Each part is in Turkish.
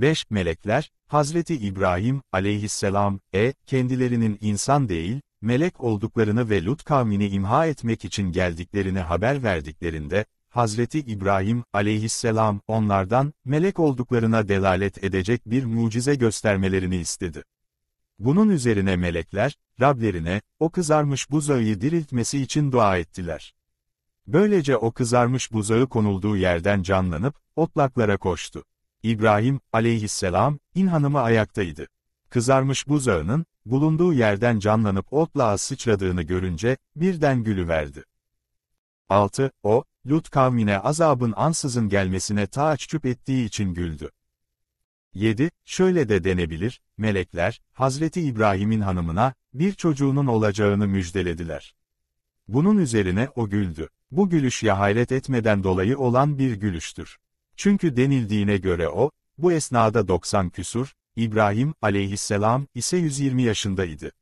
5. Melekler, Hazreti İbrahim aleyhisselam, e, kendilerinin insan değil, melek olduklarını ve Lut kavmini imha etmek için geldiklerini haber verdiklerinde, Hazreti İbrahim aleyhisselam onlardan, melek olduklarına delalet edecek bir mucize göstermelerini istedi. Bunun üzerine melekler, Rablerine, o kızarmış buzağı diriltmesi için dua ettiler. Böylece o kızarmış buzağı konulduğu yerden canlanıp, otlaklara koştu. İbrahim, aleyhisselam, in hanımı ayaktaydı. Kızarmış buzağının, bulunduğu yerden canlanıp otlağa sıçradığını görünce, birden gülüverdi. 6. O, Lut kavmine azabın ansızın gelmesine taaccüp ettiği için güldü. 7. Şöyle de denebilir, melekler, Hazreti İbrahim'in hanımına, bir çocuğunun olacağını müjdelediler. Bunun üzerine o güldü. Bu gülüş ya hayret etmeden dolayı olan bir gülüştür. Çünkü denildiğine göre o, bu esnada 90 küsur, İbrahim aleyhisselam ise 120 yaşındaydı.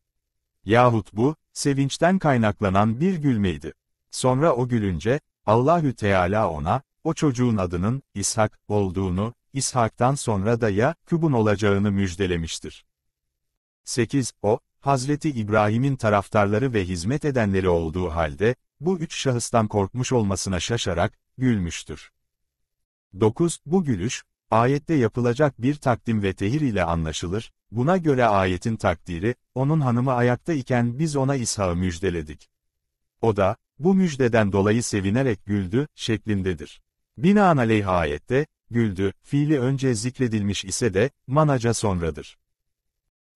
Yahut bu, sevinçten kaynaklanan bir gülmeydi. Sonra o gülünce, Allahü Teala ona, o çocuğun adının İshak olduğunu, İshak'tan sonra da ya Kübun olacağını müjdelemiştir. 8. O, Hazreti İbrahim'in taraftarları ve hizmet edenleri olduğu halde, bu üç şahıstan korkmuş olmasına şaşarak, gülmüştür. 9. Bu gülüş, ayette yapılacak bir takdim ve tehir ile anlaşılır, buna göre ayetin takdiri, onun hanımı ayakta iken biz ona İshak'ı müjdeledik. O da, bu müjdeden dolayı sevinerek güldü, şeklindedir. Binaenaleyh ayette, güldü, fiili önce zikredilmiş ise de, manaca sonradır.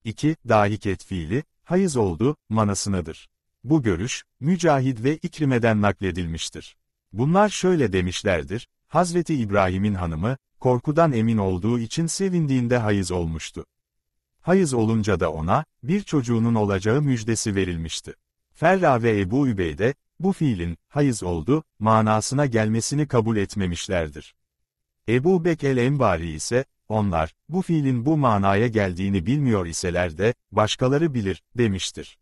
2. Dahiket fiili, hayız oldu, manasınadır. Bu görüş, Mücahid ve ikrimeden nakledilmiştir. Bunlar şöyle demişlerdir, Hazreti İbrahim'in hanımı, korkudan emin olduğu için sevindiğinde hayız olmuştu. Hayız olunca da ona, bir çocuğunun olacağı müjdesi verilmişti. Ferra ve Ebu Übeyde, bu fiilin, hayız oldu, manasına gelmesini kabul etmemişlerdir. Ebu Bek el-Enbari ise, onlar, bu fiilin bu manaya geldiğini bilmiyor iseler de, başkaları bilir, demiştir.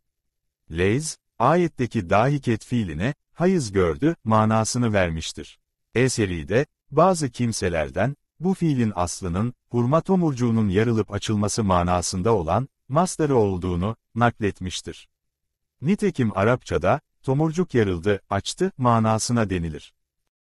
Leyz, ayetteki dahiket fiiline, hayız gördü, manasını vermiştir. E-seride, bazı kimselerden, bu fiilin aslının, hurma tomurcuğunun yarılıp açılması manasında olan, mastarı olduğunu, nakletmiştir. Nitekim Arapçada, tomurcuk yarıldı, açtı, manasına denilir.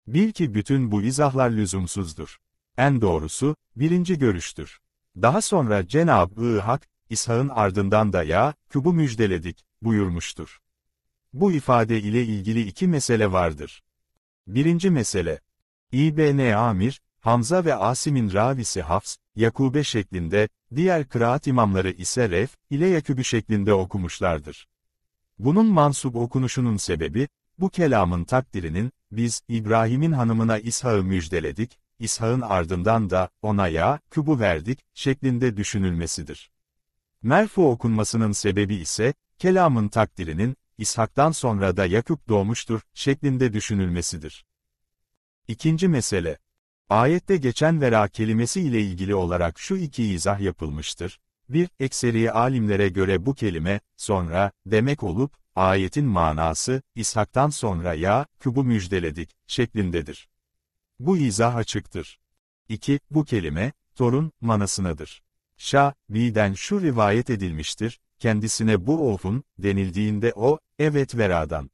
Bil ki bütün bu izahlar lüzumsuzdur. En doğrusu, birinci görüştür. Daha sonra Cenab-ı Hak, İsa'nın ardından da ya, kübu müjdeledik, buyurmuştur. Bu ifade ile ilgili iki mesele vardır. Birinci mesele. İbn Amir, Hamza ve Asim'in ravisi Hafs, Yakube şeklinde, diğer kıraat imamları ise Ref ile Yakübü şeklinde okumuşlardır. Bunun mansub okunuşunun sebebi, bu kelamın takdirinin, biz İbrahim'in hanımına İshak'ı müjdeledik, İshak'ın ardından da ona ya kübü verdik şeklinde düşünülmesidir. Merfu okunmasının sebebi ise, kelamın takdirinin, İshak'tan sonra da Yakup doğmuştur, şeklinde düşünülmesidir. İkinci mesele. Ayette geçen vera kelimesi ile ilgili olarak şu iki izah yapılmıştır. Bir, ekseri alimlere göre bu kelime, sonra, demek olup, ayetin manası, İshak'tan sonra ya, kübü müjdeledik, şeklindedir. Bu izah açıktır. İki, Bu kelime, torun, manasınadır. Şa, B'den şu rivayet edilmiştir, kendisine bu ofun denildiğinde o, evet Vera'dan,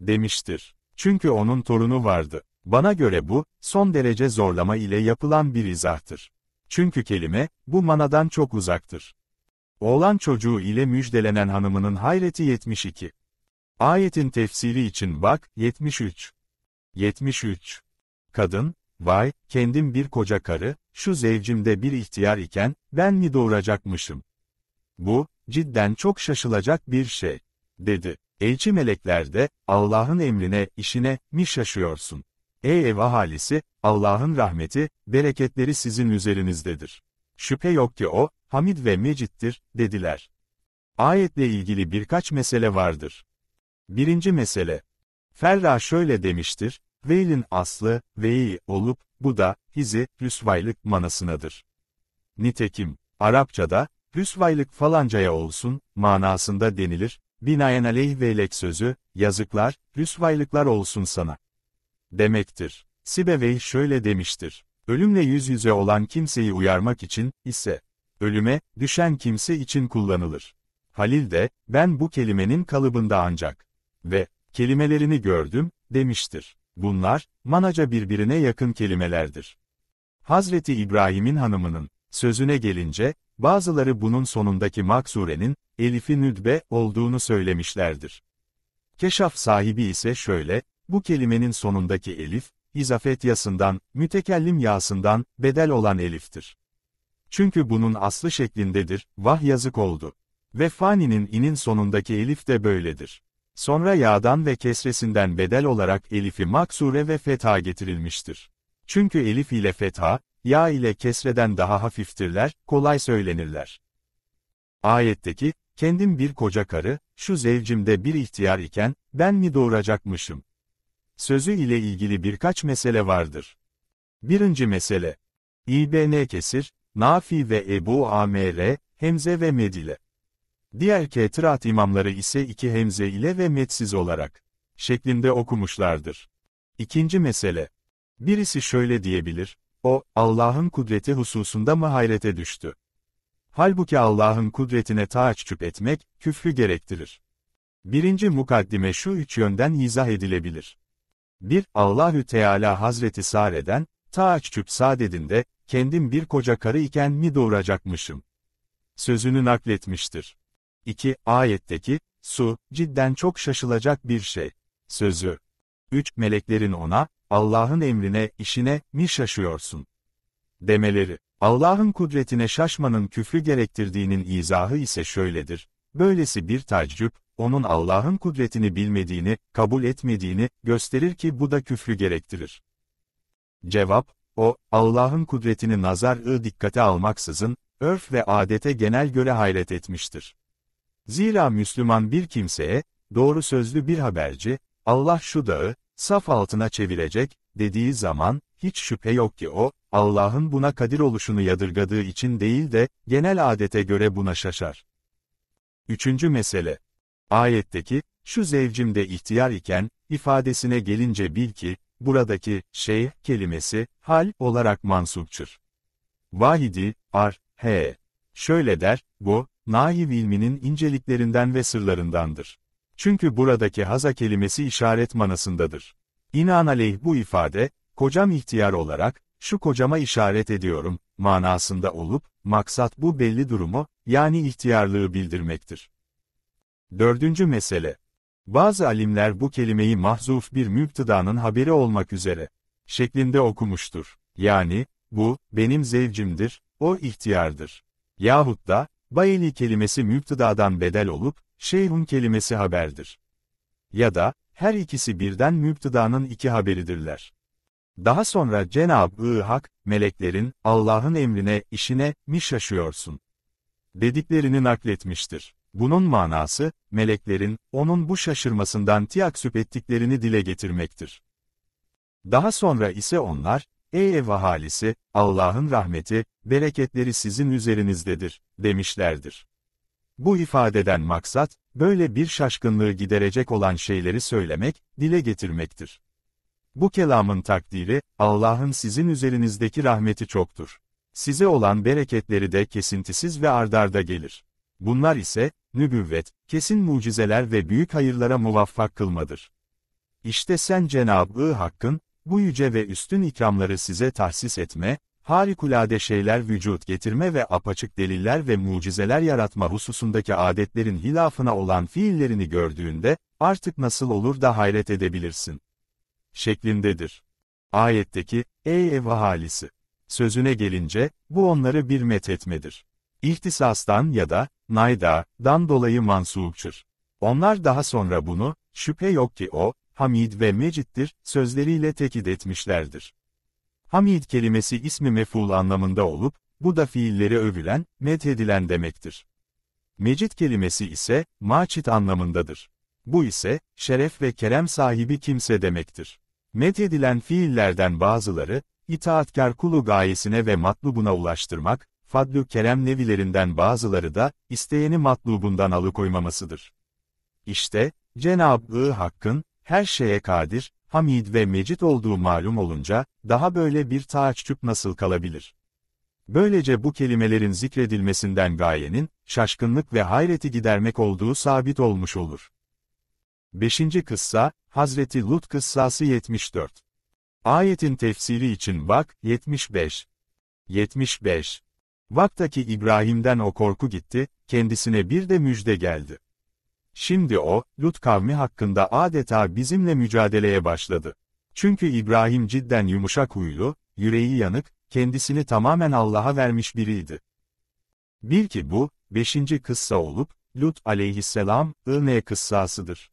demiştir. Çünkü onun torunu vardı. Bana göre bu, son derece zorlama ile yapılan bir izahtır. Çünkü kelime, bu manadan çok uzaktır. Oğlan çocuğu ile müjdelenen hanımının hayreti 72. Ayetin tefsiri için bak, 73. 73. Kadın, vay, kendim bir koca karı, şu zevcimde bir ihtiyar iken, ben mi doğuracakmışım? Bu, cidden çok şaşılacak bir şey, dedi. Elçi melekler de, Allah'ın emrine, işine mi şaşıyorsun? Ey ev ahalisi, Allah'ın rahmeti, bereketleri sizin üzerinizdedir. Şüphe yok ki o, hamid ve mecittir, dediler. Ayetle ilgili birkaç mesele vardır. Birinci mesele. Ferra şöyle demiştir, Veil'in aslı, veyi olup, bu da, hizi, rüsvaylık manasınadır. Nitekim, Arapçada, rüsvaylık falancaya olsun, manasında denilir, binaenaleyh veylek sözü, yazıklar, rüsvaylıklar olsun sana. Demektir. Sibevey şöyle demiştir. Ölümle yüz yüze olan kimseyi uyarmak için, ise, ölüme, düşen kimse için kullanılır. Halil de, ben bu kelimenin kalıbında ancak, ve, kelimelerini gördüm, demiştir. Bunlar, manaca birbirine yakın kelimelerdir. Hazreti İbrahim'in hanımının, sözüne gelince, Bazıları bunun sonundaki maksurenin, elifi nüdbe olduğunu söylemişlerdir. Keşaf sahibi ise şöyle, bu kelimenin sonundaki elif, izafet yasından, mütekellim yasından, bedel olan eliftir. Çünkü bunun aslı şeklindedir, vah yazık oldu. Ve faninin inin sonundaki elif de böyledir. Sonra yağdan ve kesresinden bedel olarak elifi maksure ve fetha getirilmiştir. Çünkü elif ile fetha, yağ ile kesreden daha hafiftirler, kolay söylenirler. Ayetteki, kendim bir koca karı, şu zevcimde bir ihtiyar iken, ben mi doğuracakmışım? Sözü ile ilgili birkaç mesele vardır. Birinci mesele. İbn Kesir, Nafi ve Ebu Amr, Hemze ve Medile. Diğer ketrat imamları ise iki hemze ile ve metsiz olarak şeklinde okumuşlardır. İkinci mesele. Birisi şöyle diyebilir, o, Allah'ın kudreti hususunda mı hayrete düştü? Halbuki Allah'ın kudretine taaccüp etmek, küfrü gerektirir. Birinci mukaddime şu üç yönden izah edilebilir. 1. Allahü Teala Hazreti Sare'den, taaccüp sadedinde, kendim bir koca karı iken mi doğuracakmışım? Sözünü nakletmiştir. 2. Ayetteki, su, cidden çok şaşılacak bir şey. Sözü. 3. Meleklerin ona, Allah'ın emrine, işine mi şaşıyorsun? Demeleri, Allah'ın kudretine şaşmanın küfrü gerektirdiğinin izahı ise şöyledir. Böylesi bir taccup, onun Allah'ın kudretini bilmediğini, kabul etmediğini gösterir ki bu da küfrü gerektirir. Cevap, o, Allah'ın kudretini nazar-ı dikkate almaksızın, örf ve adete genel göre hayret etmiştir. Zira Müslüman bir kimseye, doğru sözlü bir haberci, Allah şu dağı, saf altına çevirecek, dediği zaman, hiç şüphe yok ki o, Allah'ın buna kadir oluşunu yadırgadığı için değil de, genel adete göre buna şaşar. Üçüncü mesele. Ayetteki, şu zevcimde ihtiyar iken, ifadesine gelince bil ki, buradaki, şey, kelimesi, hal olarak mansupçur. Vahidi, ar, he. Şöyle der, bu, nahiv ilminin inceliklerinden ve sırlarındandır. Çünkü buradaki haza kelimesi işaret manasındadır. İnanaleyh bu ifade, kocam ihtiyar olarak, şu kocama işaret ediyorum, manasında olup, maksat bu belli durumu, yani ihtiyarlığı bildirmektir. Dördüncü mesele. Bazı alimler bu kelimeyi mahzuf bir müptidanın haberi olmak üzere, şeklinde okumuştur. Yani, bu, benim zevcimdir, o ihtiyardır. Yahut da, bayeli kelimesi müptidadan bedel olup, Şeyhun kelimesi haberdir. Ya da, her ikisi birden Müptida'nın iki haberidirler. Daha sonra Cenab-ı Hak, meleklerin, Allah'ın emrine, işine, mi şaşıyorsun? Dediklerini nakletmiştir. Bunun manası, meleklerin, onun bu şaşırmasından tiyaksüp ettiklerini dile getirmektir. Daha sonra ise onlar, ey ev ahalisi, Allah'ın rahmeti, bereketleri sizin üzerinizdedir, demişlerdir. Bu ifadeden maksat, böyle bir şaşkınlığı giderecek olan şeyleri söylemek, dile getirmektir. Bu kelamın takdiri, Allah'ın sizin üzerinizdeki rahmeti çoktur. Size olan bereketleri de kesintisiz ve ardarda gelir. Bunlar ise, nübüvvet, kesin mucizeler ve büyük hayırlara muvaffak kılmadır. İşte sen Cenab-ı Hakk'ın, bu yüce ve üstün ikramları size tahsis etme, harikulade şeyler vücut getirme ve apaçık deliller ve mucizeler yaratma hususundaki adetlerin hilafına olan fiillerini gördüğünde, artık nasıl olur da hayret edebilirsin. Şeklindedir. Ayetteki, ey ev ahalisi! Sözüne gelince, bu onları bir methetmedir. İhtisastan ya da, nayda dan dolayı mansupçır. Onlar daha sonra bunu, şüphe yok ki o, Hamid ve Mecit'tir, sözleriyle tekit etmişlerdir. Hamid kelimesi ismi meful anlamında olup, bu da fiilleri övülen, methedilen demektir. Mecid kelimesi ise, maçit anlamındadır. Bu ise, şeref ve kerem sahibi kimse demektir. Methedilen fiillerden bazıları, itaatkar kulu gayesine ve matlubuna ulaştırmak, fadlu kerem nevilerinden bazıları da, isteyeni matlubundan alıkoymamasıdır. İşte, Cenab-ı Hakk'ın, her şeye kadir, Hamid ve Mecit olduğu malum olunca, daha böyle bir taaccüp nasıl kalabilir? Böylece bu kelimelerin zikredilmesinden gayenin, şaşkınlık ve hayreti gidermek olduğu sabit olmuş olur. 5. Kıssa, Hazreti Lut Kıssası 74 Ayetin tefsiri için bak, 75 75 Vaktaki İbrahim'den o korku gitti, kendisine bir de müjde geldi. Şimdi o, Lut kavmi hakkında adeta bizimle mücadeleye başladı. Çünkü İbrahim cidden yumuşak huylu, yüreği yanık, kendisini tamamen Allah'a vermiş biriydi. Bil ki bu, beşinci kıssa olup, Lut aleyhisselam, ıne kıssasıdır.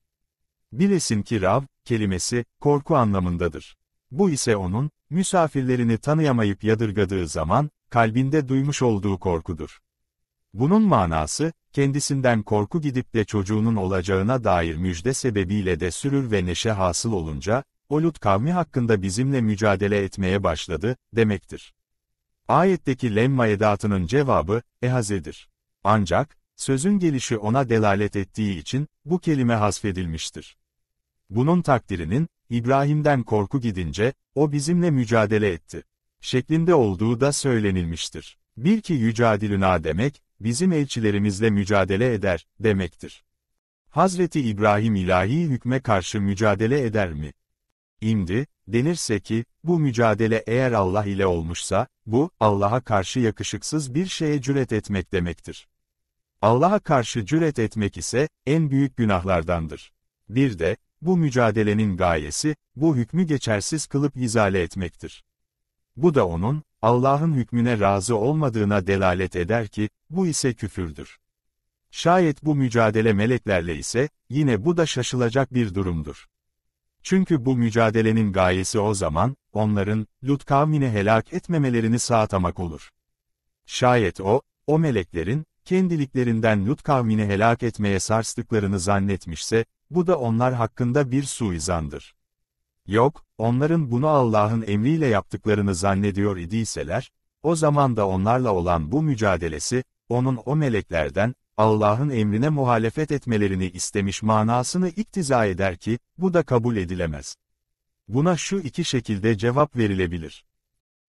Bilesin ki Rav, kelimesi, korku anlamındadır. Bu ise onun, misafirlerini tanıyamayıp yadırgadığı zaman, kalbinde duymuş olduğu korkudur. Bunun manası, kendisinden korku gidip de çocuğunun olacağına dair müjde sebebiyle de sürür ve neşe hasıl olunca, o Lut kavmi hakkında bizimle mücadele etmeye başladı, demektir. Ayetteki lemma edatının cevabı, ehazedir. Ancak, sözün gelişi ona delalet ettiği için, bu kelime hasfedilmiştir. Bunun takdirinin, İbrahim'den korku gidince, o bizimle mücadele etti. Şeklinde olduğu da söylenilmiştir. Bir ki yücadilüna demek, bizim elçilerimizle mücadele eder, demektir. Hazreti İbrahim ilahi hükme karşı mücadele eder mi? İmdi, denirse ki, bu mücadele eğer Allah ile olmuşsa, bu, Allah'a karşı yakışıksız bir şeye cüret etmek demektir. Allah'a karşı cüret etmek ise, en büyük günahlardandır. Bir de, bu mücadelenin gayesi, bu hükmü geçersiz kılıp izale etmektir. Bu da onun, Allah'ın hükmüne razı olmadığına delalet eder ki, bu ise küfürdür. Şayet bu mücadele meleklerle ise, yine bu da şaşılacak bir durumdur. Çünkü bu mücadelenin gayesi o zaman, onların, Lut kavmini helak etmemelerini sağtamak olur. Şayet o, o meleklerin, kendiliklerinden Lut kavmini helak etmeye sarstıklarını zannetmişse, bu da onlar hakkında bir suizandır. Yok, onların bunu Allah'ın emriyle yaptıklarını zannediyor idiyseler, o zaman da onlarla olan bu mücadelesi, onun o meleklerden, Allah'ın emrine muhalefet etmelerini istemiş manasını iktiza eder ki, bu da kabul edilemez. Buna şu iki şekilde cevap verilebilir.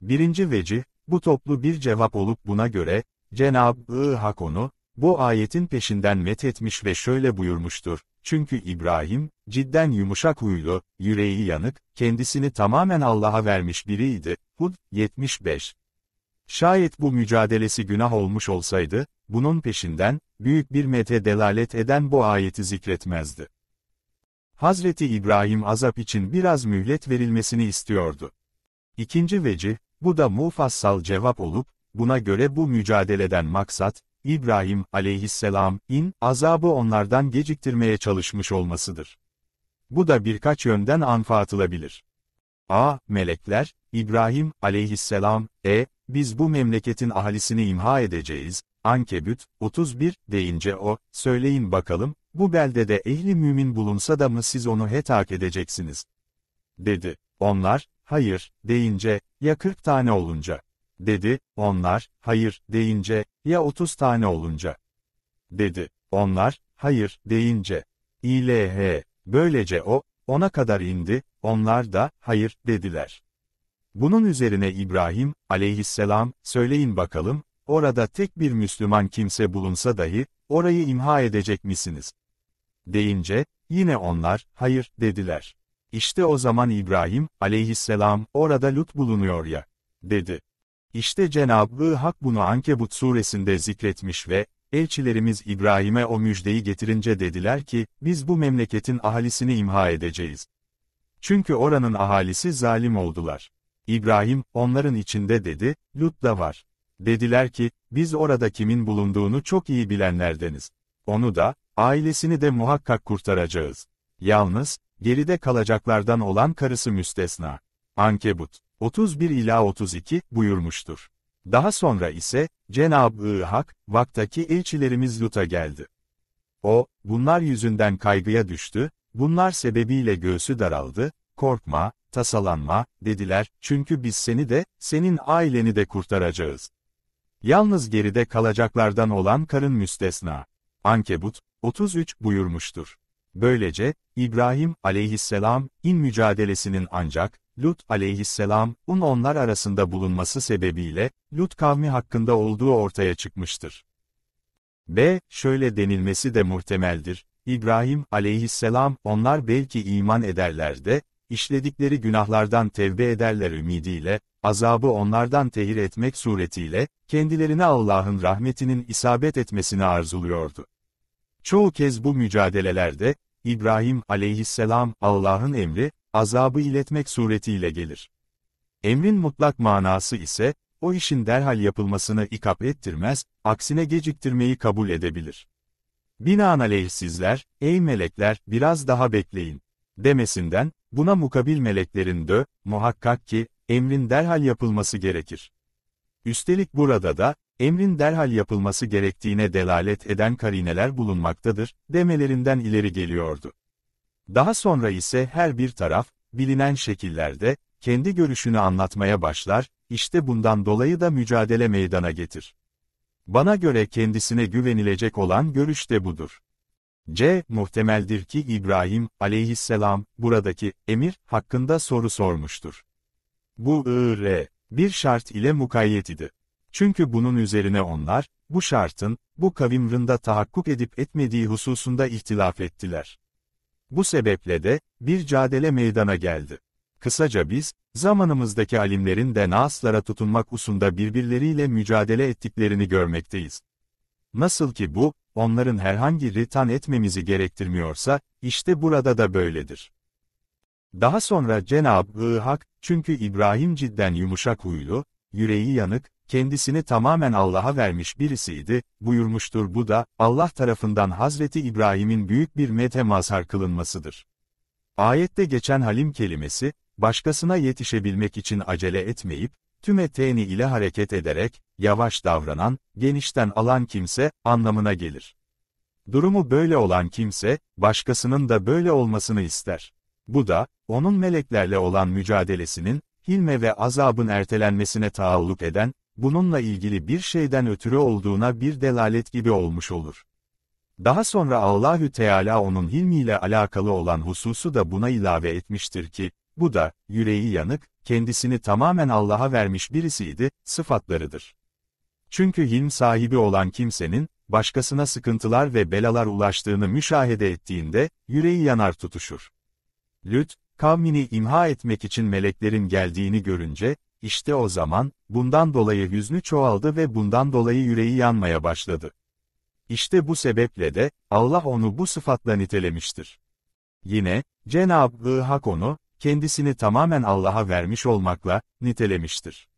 Birinci veci, bu toplu bir cevap olup buna göre, Cenab-ı Hak onu, bu ayetin peşinden met etmiş ve şöyle buyurmuştur. Çünkü İbrahim, cidden yumuşak huylu, yüreği yanık, kendisini tamamen Allah'a vermiş biriydi. Hud 75 Şayet bu mücadelesi günah olmuş olsaydı, bunun peşinden, büyük bir mete delalet eden bu ayeti zikretmezdi. Hazreti İbrahim azap için biraz mühlet verilmesini istiyordu. İkinci veci, bu da mufassal cevap olup, buna göre bu mücadeleden maksat, İbrahim aleyhisselam, in, azabı onlardan geciktirmeye çalışmış olmasıdır. Bu da birkaç yönden anfa atılabilir. A. Melekler, İbrahim aleyhisselam, e, biz bu memleketin ahalisini imha edeceğiz, Ankebüt, 31, deyince o, söyleyin bakalım, bu beldede ehli mümin bulunsa da mı siz onu hetak edeceksiniz? Dedi. Onlar, hayır, deyince, ya kırk tane olunca, dedi, onlar, hayır, deyince, ya otuz tane olunca, dedi, onlar, hayır, deyince, İLH, böylece o, ona kadar indi, onlar da, hayır, dediler. Bunun üzerine İbrahim, aleyhisselam, söyleyin bakalım, orada tek bir Müslüman kimse bulunsa dahi, orayı imha edecek misiniz? Deyince, yine onlar, hayır, dediler. İşte o zaman İbrahim, aleyhisselam, orada Lut bulunuyor ya, dedi. İşte Cenab-ı Hak bunu Ankebut suresinde zikretmiş ve, elçilerimiz İbrahim'e o müjdeyi getirince dediler ki, biz bu memleketin ahalisini imha edeceğiz. Çünkü oranın ahalisi zalim oldular. İbrahim, onların içinde dedi, Lut da var. Dediler ki, biz orada kimin bulunduğunu çok iyi bilenlerdeniz. Onu da, ailesini de muhakkak kurtaracağız. Yalnız, geride kalacaklardan olan karısı müstesna. Ankebut 31 ila 32 buyurmuştur. Daha sonra ise Cenab-ı Hak vaktaki elçilerimiz Lut'a geldi. O, bunlar yüzünden kaygıya düştü, bunlar sebebiyle göğsü daraldı, korkma, tasalanma, dediler, çünkü biz seni de, senin aileni de kurtaracağız. Yalnız geride kalacaklardan olan karın müstesna. Ankebut, 33 buyurmuştur. Böylece, İbrahim aleyhisselam, in mücadelesinin ancak, Lut aleyhisselam, un onlar arasında bulunması sebebiyle, Lut kavmi hakkında olduğu ortaya çıkmıştır. B. Şöyle denilmesi de muhtemeldir. İbrahim aleyhisselam, onlar belki iman ederler de, işledikleri günahlardan tevbe ederler ümidiyle, azabı onlardan tehir etmek suretiyle, kendilerine Allah'ın rahmetinin isabet etmesini arzuluyordu. Çoğu kez bu mücadelelerde, İbrahim aleyhisselam Allah'ın emri, azabı iletmek suretiyle gelir. Emrin mutlak manası ise, o işin derhal yapılmasını ikap ettirmez, aksine geciktirmeyi kabul edebilir. Binaenaleyh sizler, ey melekler, biraz daha bekleyin. Demesinden, buna mukabil meleklerin de muhakkak ki, emrin derhal yapılması gerekir. Üstelik burada da, emrin derhal yapılması gerektiğine delalet eden karineler bulunmaktadır, demelerinden ileri geliyordu. Daha sonra ise her bir taraf, bilinen şekillerde, kendi görüşünü anlatmaya başlar, işte bundan dolayı da mücadele meydana getir. Bana göre kendisine güvenilecek olan görüş de budur. C. Muhtemeldir ki İbrahim, aleyhisselam, buradaki, emir, hakkında soru sormuştur. Bu, R bir şart ile mukayyet idi. Çünkü bunun üzerine onlar, bu şartın, bu kavimrında tahakkuk edip etmediği hususunda ihtilaf ettiler. Bu sebeple de, bir cadele meydana geldi. Kısaca biz, zamanımızdaki alimlerin de naaslara tutunmak usunda birbirleriyle mücadele ettiklerini görmekteyiz. Nasıl ki bu, onların herhangi ritan etmemizi gerektirmiyorsa, işte burada da böyledir. Daha sonra Cenab-ı Hak, çünkü İbrahim cidden yumuşak huylu, yüreği yanık, kendisini tamamen Allah'a vermiş birisiydi, buyurmuştur bu da, Allah tarafından Hazreti İbrahim'in büyük bir mete mazhar kılınmasıdır. Ayette geçen halim kelimesi, başkasına yetişebilmek için acele etmeyip, tüme teni ile hareket ederek, yavaş davranan, genişten alan kimse, anlamına gelir. Durumu böyle olan kimse, başkasının da böyle olmasını ister. Bu da, onun meleklerle olan mücadelesinin, hilme ve azabın ertelenmesine taalluk eden, bununla ilgili bir şeyden ötürü olduğuna bir delalet gibi olmuş olur. Daha sonra Allahü Teala onun hilmiyle alakalı olan hususu da buna ilave etmiştir ki, bu da, yüreği yanık, kendisini tamamen Allah'a vermiş birisiydi, sıfatlarıdır. Çünkü hilm sahibi olan kimsenin, başkasına sıkıntılar ve belalar ulaştığını müşahede ettiğinde, yüreği yanar tutuşur. Lüt, kavmini imha etmek için meleklerin geldiğini görünce, işte o zaman, bundan dolayı hüznü çoğaldı ve bundan dolayı yüreği yanmaya başladı. İşte bu sebeple de, Allah onu bu sıfatla nitelemiştir. Yine, Cenab-ı Hak onu, kendisini tamamen Allah'a vermiş olmakla, nitelemiştir.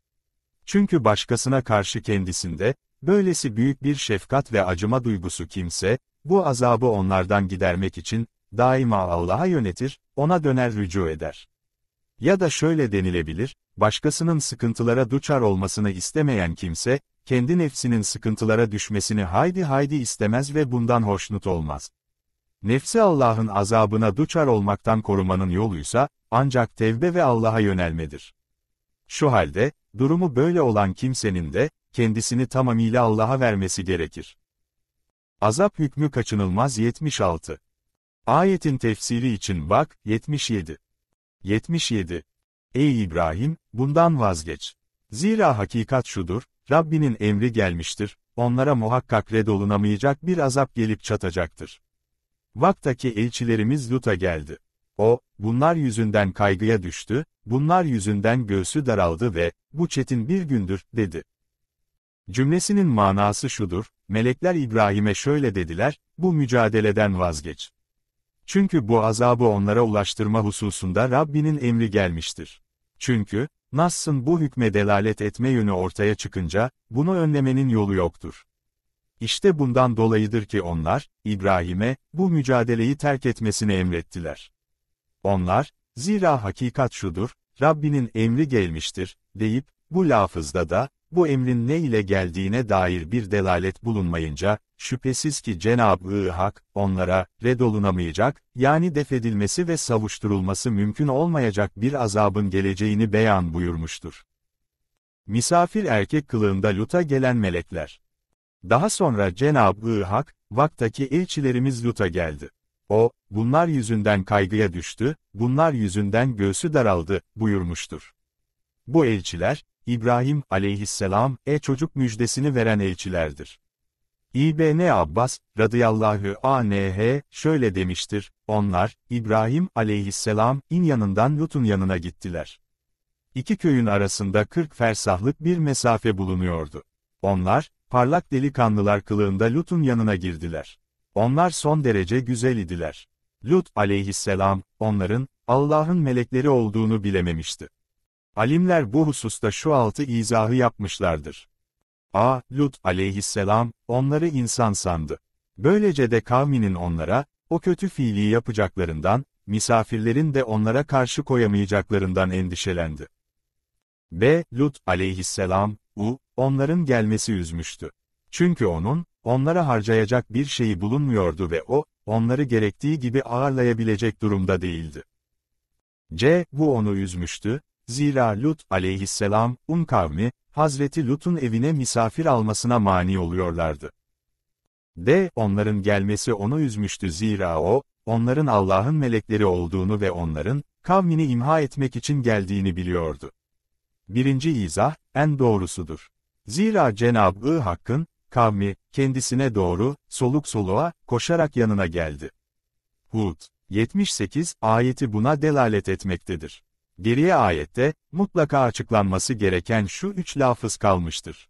Çünkü başkasına karşı kendisinde, böylesi büyük bir şefkat ve acıma duygusu kimse, bu azabı onlardan gidermek için, daima Allah'a yönetir, ona döner rücu eder. Ya da şöyle denilebilir, başkasının sıkıntılara duçar olmasını istemeyen kimse, kendi nefsinin sıkıntılara düşmesini haydi haydi istemez ve bundan hoşnut olmaz. Nefsi Allah'ın azabına duçar olmaktan korumanın yoluysa, ancak tevbe ve Allah'a yönelmedir. Şu halde, durumu böyle olan kimsenin de, kendisini tamamıyla Allah'a vermesi gerekir. Azap hükmü kaçınılmaz 76. Ayetin tefsiri için bak, 77. 77. Ey İbrahim, bundan vazgeç. Zira hakikat şudur, Rabbinin emri gelmiştir, onlara muhakkak redolunamayacak bir azap gelip çatacaktır. Vaktaki elçilerimiz Lut'a geldi. O, bunlar yüzünden kaygıya düştü, bunlar yüzünden göğsü daraldı ve, bu çetin bir gündür, dedi. Cümlesinin manası şudur, melekler İbrahim'e şöyle dediler, bu mücadeleden vazgeç. Çünkü bu azabı onlara ulaştırma hususunda Rabbinin emri gelmiştir. Çünkü, Nass'ın bu hükme delalet etme yönü ortaya çıkınca, bunu önlemenin yolu yoktur. İşte bundan dolayıdır ki onlar, İbrahim'e, bu mücadeleyi terk etmesini emrettiler. Onlar, zira hakikat şudur, Rabbinin emri gelmiştir, deyip, bu lafızda da, bu emrin ne ile geldiğine dair bir delalet bulunmayınca, şüphesiz ki Cenab-ı Hak, onlara, redolunamayacak, yani defedilmesi ve savuşturulması mümkün olmayacak bir azabın geleceğini beyan buyurmuştur. Misafir erkek kılığında Lut'a gelen melekler. Daha sonra Cenab-ı Hak, vaktaki elçilerimiz Lut'a geldi. O, bunlar yüzünden kaygıya düştü, bunlar yüzünden göğsü daraldı, buyurmuştur. Bu elçiler, İbrahim aleyhisselam, e çocuk müjdesini veren elçilerdir. İbn Abbas, radıyallahu anh, şöyle demiştir, onlar, İbrahim aleyhisselam, in yanından Lut'un yanına gittiler. İki köyün arasında 40 fersahlık bir mesafe bulunuyordu. Onlar, parlak delikanlılar kılığında Lut'un yanına girdiler. Onlar son derece güzel idiler. Lut aleyhisselam, onların, Allah'ın melekleri olduğunu bilememişti. Alimler bu hususta şu altı izahı yapmışlardır. A. Lut aleyhisselam, onları insan sandı. Böylece de kavminin onlara, o kötü fiili yapacaklarından, misafirlerin de onlara karşı koyamayacaklarından endişelendi. B. Lut aleyhisselam, U, onların gelmesi üzmüştü. Çünkü onun, onlara harcayacak bir şeyi bulunmuyordu ve o, onları gerektiği gibi ağırlayabilecek durumda değildi. C. Bu onu üzmüştü, Zira Lut aleyhisselam, un um kavmi, Hazreti Lut'un evine misafir almasına mani oluyorlardı. De, onların gelmesi onu üzmüştü zira o, onların Allah'ın melekleri olduğunu ve onların, kavmini imha etmek için geldiğini biliyordu. Birinci izah, en doğrusudur. Zira Cenab-ı Hakk'ın, kavmi, kendisine doğru, soluk soluğa, koşarak yanına geldi. Hud, 78, ayeti buna delalet etmektedir. Geriye ayette, mutlaka açıklanması gereken şu üç lafız kalmıştır.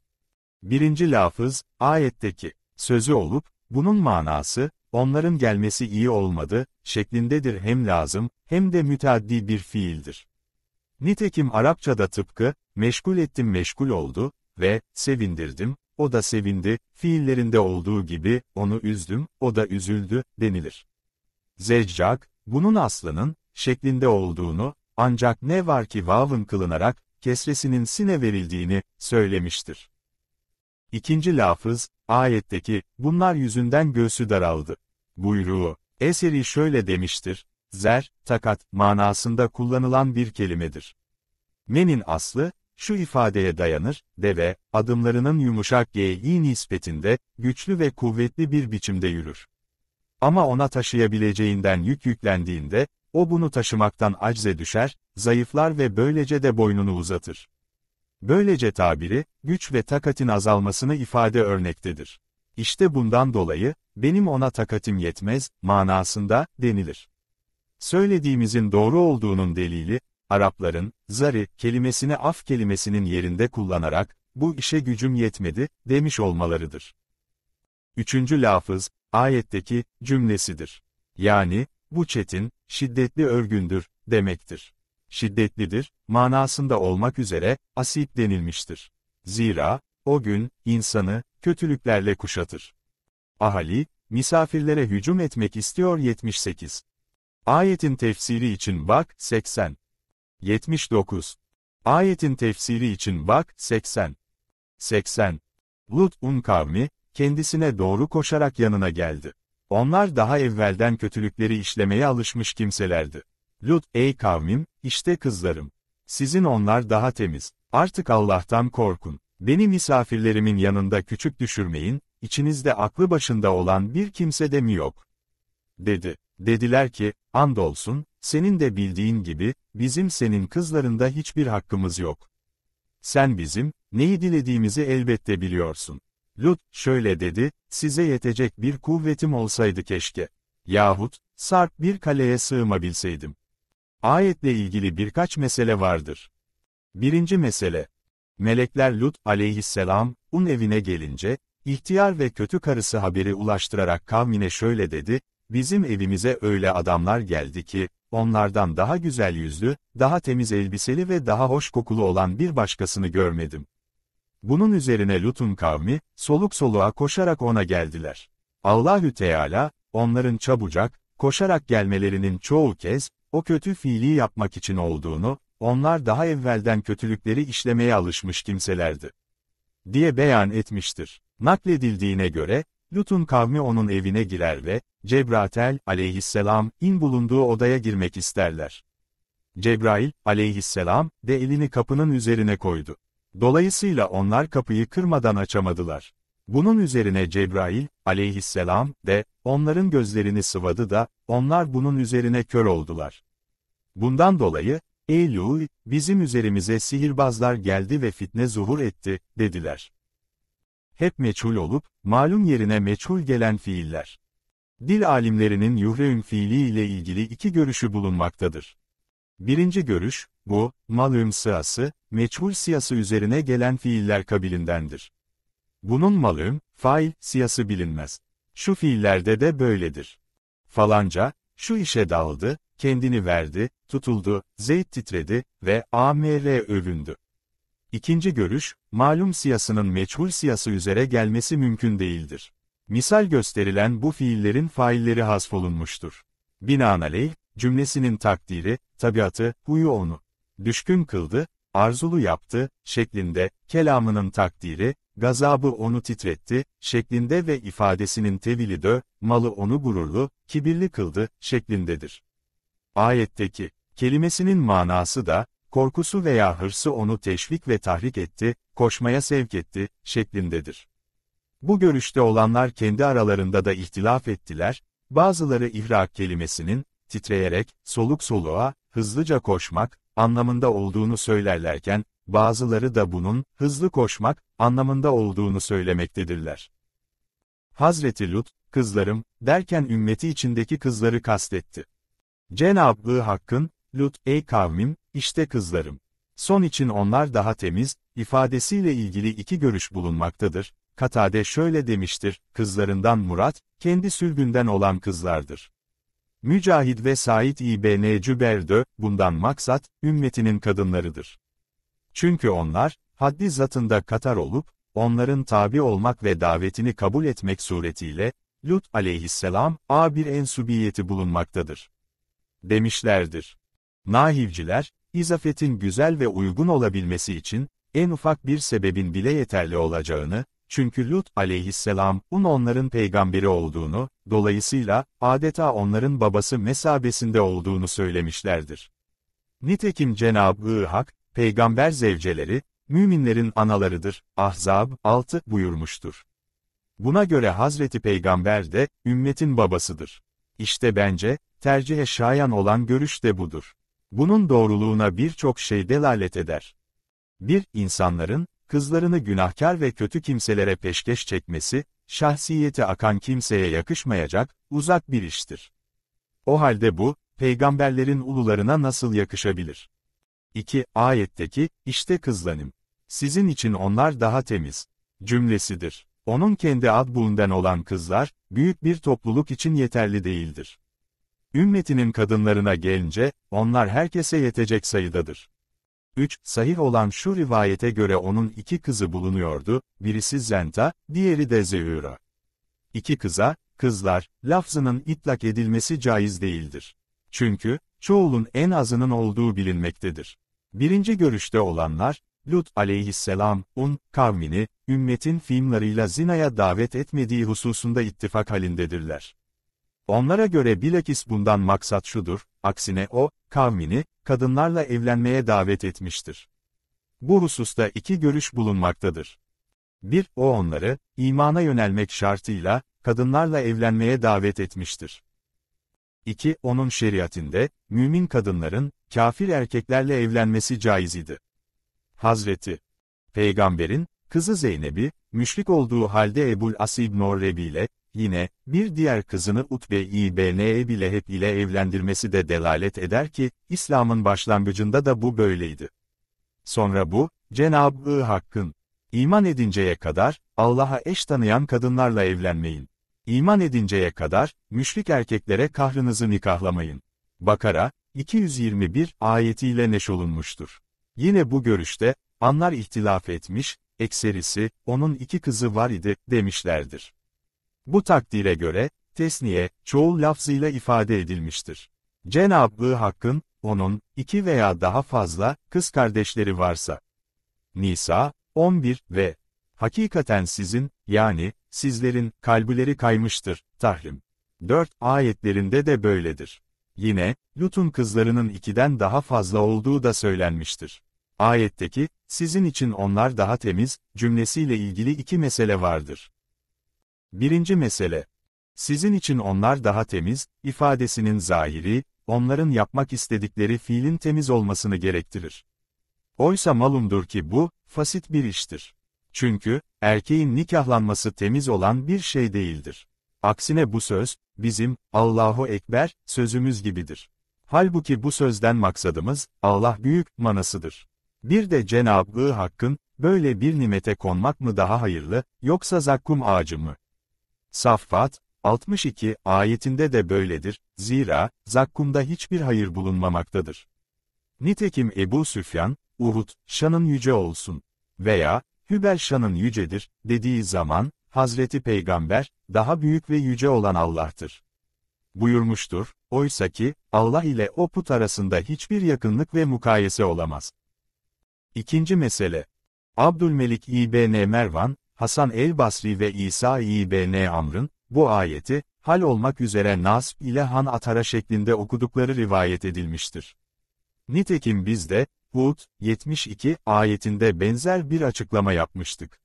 Birinci lafız, ayetteki, sözü olup, bunun manası, onların gelmesi iyi olmadı, şeklindedir hem lazım, hem de müteddi bir fiildir. Nitekim Arapçada tıpkı, meşgul ettim meşgul oldu ve sevindirdim, o da sevindi, fiillerinde olduğu gibi, onu üzdüm, o da üzüldü, denilir. Zeccak, bunun aslının, şeklinde olduğunu, ancak ne var ki vav'ın kılınarak, kesresinin sine verildiğini, söylemiştir. İkinci lafız, ayetteki, bunlar yüzünden göğsü daraldı. Buyruğu, eseri şöyle demiştir, zer, takat, manasında kullanılan bir kelimedir. Menin aslı, şu ifadeye dayanır, deve, adımlarının yumuşak G'yi nispetinde, güçlü ve kuvvetli bir biçimde yürür. Ama ona taşıyabileceğinden yük yüklendiğinde, o bunu taşımaktan acze düşer, zayıflar ve böylece de boynunu uzatır. Böylece tabiri, güç ve takatin azalmasını ifade örnektedir. İşte bundan dolayı, benim ona takatim yetmez, manasında, denilir. Söylediğimizin doğru olduğunun delili, Arapların, zari, kelimesini af kelimesinin yerinde kullanarak, bu işe gücüm yetmedi, demiş olmalarıdır. Üçüncü lafız, ayetteki, cümlesidir. Yani, bu çetin, şiddetli örgündür, demektir. Şiddetlidir, manasında olmak üzere, asip denilmiştir. Zira, o gün, insanı, kötülüklerle kuşatır. Ahali, misafirlere hücum etmek istiyor 78. Ayetin tefsiri için bak, 80. 79. Ayetin tefsiri için bak, 80. 80. Lut un kavmi, kendisine doğru koşarak yanına geldi. Onlar daha evvelden kötülükleri işlemeye alışmış kimselerdi. Lut, ey kavmim, işte kızlarım. Sizin onlar daha temiz. Artık Allah'tan korkun. Beni misafirlerimin yanında küçük düşürmeyin, içinizde aklı başında olan bir kimse de mi yok? Dedi. Dediler ki, andolsun, senin de bildiğin gibi, bizim senin kızlarında hiçbir hakkımız yok. Sen bizim, neyi dilediğimizi elbette biliyorsun. Lut, şöyle dedi, size yetecek bir kuvvetim olsaydı keşke. Yahut, sarp bir kaleye sığmabilseydim. Ayetle ilgili birkaç mesele vardır. Birinci mesele. Melekler Lut aleyhisselam, un evine gelince, ihtiyar ve kötü karısı haberi ulaştırarak kavmine şöyle dedi, bizim evimize öyle adamlar geldi ki, onlardan daha güzel yüzlü, daha temiz elbiseli ve daha hoş kokulu olan bir başkasını görmedim. Bunun üzerine Lut'un kavmi, soluk soluğa koşarak ona geldiler. Allahü Teala, onların çabucak, koşarak gelmelerinin çoğu kez, o kötü fiili yapmak için olduğunu, onlar daha evvelden kötülükleri işlemeye alışmış kimselerdi. Diye beyan etmiştir. Nakledildiğine göre, Lut'un kavmi onun evine girer ve, Cebratel aleyhisselam, in bulunduğu odaya girmek isterler. Cebrail aleyhisselam de elini kapının üzerine koydu. Dolayısıyla onlar kapıyı kırmadan açamadılar. Bunun üzerine Cebrail, aleyhisselam, de, onların gözlerini sıvadı da, onlar bunun üzerine kör oldular. Bundan dolayı, Ey Lui, bizim üzerimize sihirbazlar geldi ve fitne zuhur etti, dediler. Hep meçhul olup, malum yerine meçhul gelen fiiller. Dil alimlerinin yuhreün fiili ile ilgili iki görüşü bulunmaktadır. Birinci görüş, bu, malum sıyası, meçhul siyası üzerine gelen fiiller kabilindendir. Bunun malum, fail, siyası bilinmez. Şu fiillerde de böyledir. Falanca, şu işe daldı, kendini verdi, tutuldu, zeyt titredi ve AMR övündü. İkinci görüş, malum siyasının meçhul siyası üzere gelmesi mümkün değildir. Misal gösterilen bu fiillerin failleri hasfolunmuştur. Binaenaleyh, cümlesinin takdiri, tabiatı, huyu onu düşkün kıldı, arzulu yaptı, şeklinde, kelamının takdiri, gazabı onu titretti, şeklinde ve ifadesinin tevili de, malı onu gururlu, kibirli kıldı, şeklindedir. Ayetteki, kelimesinin manası da, korkusu veya hırsı onu teşvik ve tahrik etti, koşmaya sevk etti, şeklindedir. Bu görüşte olanlar kendi aralarında da ihtilaf ettiler, bazıları ihrak kelimesinin, titreyerek, soluk soluğa, hızlıca koşmak, anlamında olduğunu söylerlerken, bazıları da bunun, hızlı koşmak, anlamında olduğunu söylemektedirler. Hazreti Lut, kızlarım, derken ümmeti içindeki kızları kastetti. Cenab-ı Hakk'ın, Lut, ey kavmim, işte kızlarım. Son için onlar daha temiz, ifadesiyle ilgili iki görüş bulunmaktadır. Katade şöyle demiştir, kızlarından Murat, kendi sülgünden olan kızlardır. Mücahid ve Said İbn Cüberdö, bundan maksat, ümmetinin kadınlarıdır. Çünkü onlar, haddi zatında Katar olup, onların tabi olmak ve davetini kabul etmek suretiyle, Lut aleyhisselam, a bir ensubiyeti bulunmaktadır. Demişlerdir. Nahivciler, izafetin güzel ve uygun olabilmesi için, en ufak bir sebebin bile yeterli olacağını, çünkü Lut aleyhisselam, un onların peygamberi olduğunu, dolayısıyla, adeta onların babası mesabesinde olduğunu söylemişlerdir. Nitekim Cenab-ı Hak, peygamber zevceleri, müminlerin analarıdır, Ahzab 6 buyurmuştur. Buna göre Hazreti Peygamber de, ümmetin babasıdır. İşte bence, tercihe şayan olan görüş de budur. Bunun doğruluğuna birçok şey delalet eder. 1. İnsanların, kızlarını günahkar ve kötü kimselere peşkeş çekmesi, şahsiyeti akan kimseye yakışmayacak, uzak bir iştir. O halde bu, peygamberlerin ulularına nasıl yakışabilir? 2. Ayetteki, işte kızlanım. Sizin için onlar daha temiz. Cümlesidir. Onun kendi adbundan olan kızlar, büyük bir topluluk için yeterli değildir. Ümmetinin kadınlarına gelince, onlar herkese yetecek sayıdadır. 3. Sahih olan şu rivayete göre onun iki kızı bulunuyordu, birisi Zenta, diğeri de Zehura. İki kıza, kızlar, lafzının itlak edilmesi caiz değildir. Çünkü, çoğulun en azının olduğu bilinmektedir. Birinci görüşte olanlar, Lut aleyhisselam, un, kavmini, ümmetin filmlarıyla zinaya davet etmediği hususunda ittifak halindedirler. Onlara göre bilakis bundan maksat şudur, aksine o, kavmini, kadınlarla evlenmeye davet etmiştir. Bu hususta iki görüş bulunmaktadır. Bir, O onları, imana yönelmek şartıyla, kadınlarla evlenmeye davet etmiştir. İki Onun şeriatinde, mümin kadınların, kafir erkeklerle evlenmesi caiz idi. Hazreti Peygamberin, kızı Zeynep'i, müşrik olduğu halde Ebul As İbn Orrebi ile, Yine, bir diğer kızını Utbe-i Belne'ye bile hep ile evlendirmesi de delalet eder ki, İslam'ın başlangıcında da bu böyleydi. Sonra bu, Cenab-ı Hakk'ın, iman edinceye kadar, Allah'a eş tanıyan kadınlarla evlenmeyin. İman edinceye kadar, müşrik erkeklere kahrınızı nikahlamayın. Bakara, 221 ayetiyle neşolunmuştur. Yine bu görüşte, anlar ihtilaf etmiş, ekserisi, onun iki kızı var idi, demişlerdir. Bu takdire göre, tesniye, çoğul lafzıyla ifade edilmiştir. Cenab-ı Hakk'ın, onun, iki veya daha fazla, kız kardeşleri varsa. Nisa, 11 ve Hakikaten sizin, yani, sizlerin, kalbileri kaymıştır, tahrim. 4 ayetlerinde de böyledir. Yine, Lut'un kızlarının ikiden daha fazla olduğu da söylenmiştir. Ayetteki, sizin için onlar daha temiz, cümlesiyle ilgili iki mesele vardır. Birinci mesele. Sizin için onlar daha temiz, ifadesinin zahiri, onların yapmak istedikleri fiilin temiz olmasını gerektirir. Oysa malumdur ki bu, fasit bir iştir. Çünkü, erkeğin nikahlanması temiz olan bir şey değildir. Aksine bu söz, bizim, Allahu Ekber, sözümüz gibidir. Halbuki bu sözden maksadımız, Allah büyük, manasıdır. Bir de Cenab-ı Hakk'ın, böyle bir nimete konmak mı daha hayırlı, yoksa zakkum ağacı mı? Saffat, 62 ayetinde de böyledir, zira, zakkumda hiçbir hayır bulunmamaktadır. Nitekim Ebu Süfyan, Uhud, şanın yüce olsun veya, Hübel şanın yücedir, dediği zaman, Hazreti Peygamber, daha büyük ve yüce olan Allah'tır. Buyurmuştur, oysa ki, Allah ile o put arasında hiçbir yakınlık ve mukayese olamaz. İkinci mesele. Abdülmelik İbn Mervan, Hasan el-Basri ve İsa İbn Amr'ın, bu ayeti, hal olmak üzere Nasb ile Han Atara şeklinde okudukları rivayet edilmiştir. Nitekim biz de, Hud 72 ayetinde benzer bir açıklama yapmıştık.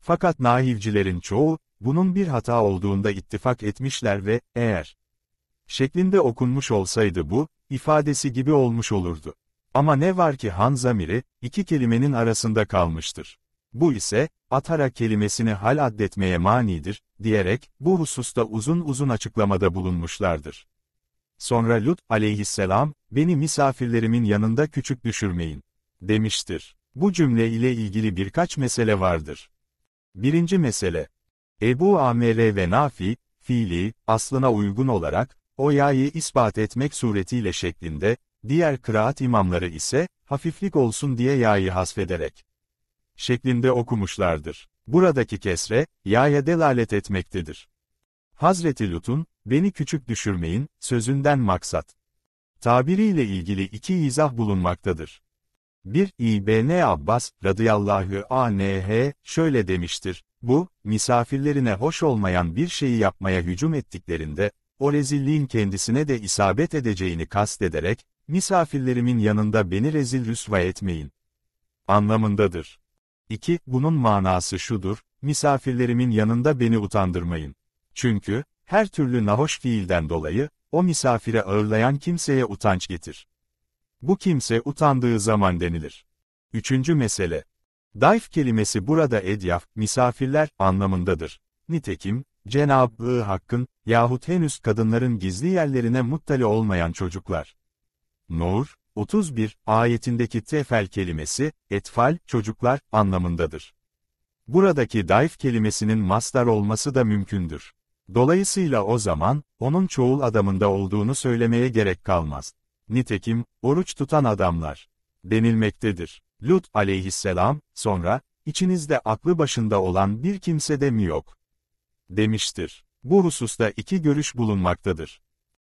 Fakat nahivcilerin çoğu, bunun bir hata olduğunda ittifak etmişler ve, eğer şeklinde okunmuş olsaydı bu, ifadesi gibi olmuş olurdu. Ama ne var ki Han zamiri, iki kelimenin arasında kalmıştır. Bu ise, atara kelimesini hal addetmeye manidir, diyerek, bu hususta uzun uzun açıklamada bulunmuşlardır. Sonra Lut aleyhisselam, beni misafirlerimin yanında küçük düşürmeyin, demiştir. Bu cümle ile ilgili birkaç mesele vardır. Birinci mesele, Ebu Amr ve Nafi, fiili, aslına uygun olarak, o yayı ispat etmek suretiyle şeklinde, diğer kıraat imamları ise, hafiflik olsun diye yayı hasfederek, şeklinde okumuşlardır. Buradaki kesre, yaya delalet etmektedir. Hazreti Lut'un, beni küçük düşürmeyin, sözünden maksat. Tabiriyle ilgili iki izah bulunmaktadır. 1. İbn Abbas, radıyallahu anh, şöyle demiştir, bu, misafirlerine hoş olmayan bir şeyi yapmaya hücum ettiklerinde, o rezilliğin kendisine de isabet edeceğini kastederek, misafirlerimin yanında beni rezil rüsva etmeyin. Anlamındadır. 2. Bunun manası şudur, misafirlerimin yanında beni utandırmayın. Çünkü, her türlü nahoş fiilden dolayı, o misafire ağırlayan kimseye utanç getir. Bu kimse utandığı zaman denilir. Üçüncü mesele. Daif kelimesi burada edyaf, misafirler, anlamındadır. Nitekim, Cenab-ı Hakk'ın, yahut henüz kadınların gizli yerlerine muttali olmayan çocuklar. Nur, 31 ayetindeki tefel kelimesi, etfal, çocuklar anlamındadır. Buradaki daif kelimesinin masdar olması da mümkündür. Dolayısıyla o zaman, onun çoğul adamında olduğunu söylemeye gerek kalmaz. Nitekim, oruç tutan adamlar denilmektedir. Lut aleyhisselam, sonra, içinizde aklı başında olan bir kimse de mi yok? demiştir. Bu hususta iki görüş bulunmaktadır.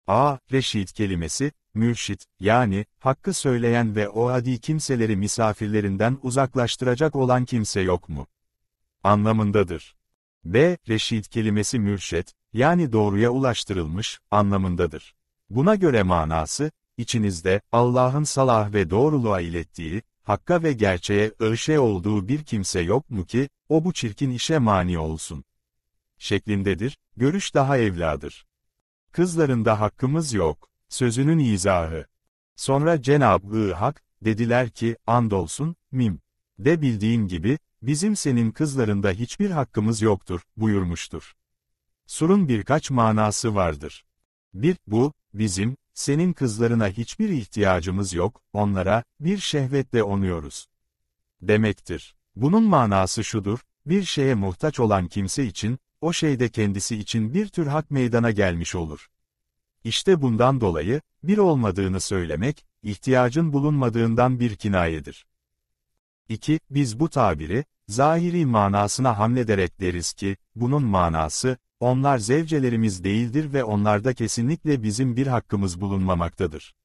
A. Reşit kelimesi, mürşit, yani, hakkı söyleyen ve o adi kimseleri misafirlerinden uzaklaştıracak olan kimse yok mu? Anlamındadır. B. Reşid kelimesi mürşet, yani doğruya ulaştırılmış, anlamındadır. Buna göre manası, içinizde, Allah'ın salah ve doğruluğa ilettiği, hakka ve gerçeğe ölşe olduğu bir kimse yok mu ki, o bu çirkin işe mani olsun? şeklindedir, görüş daha evladır. Kızlarında hakkımız yok. Sözünün izahı. Sonra Cenab-ı Hak, dediler ki, andolsun, mim. De bildiğin gibi, bizim senin kızlarında hiçbir hakkımız yoktur, buyurmuştur. Surun birkaç manası vardır. Bir, bu, bizim, senin kızlarına hiçbir ihtiyacımız yok, onlara, bir şehvetle onuyoruz. Demektir. Bunun manası şudur, bir şeye muhtaç olan kimse için, o şeyde kendisi için bir tür hak meydana gelmiş olur. İşte bundan dolayı, bir olmadığını söylemek, ihtiyacın bulunmadığından bir kinayedir. 2. Biz bu tabiri, zahiri manasına hamlederek deriz ki, bunun manası, onlar zevcelerimiz değildir ve onlarda kesinlikle bizim bir hakkımız bulunmamaktadır.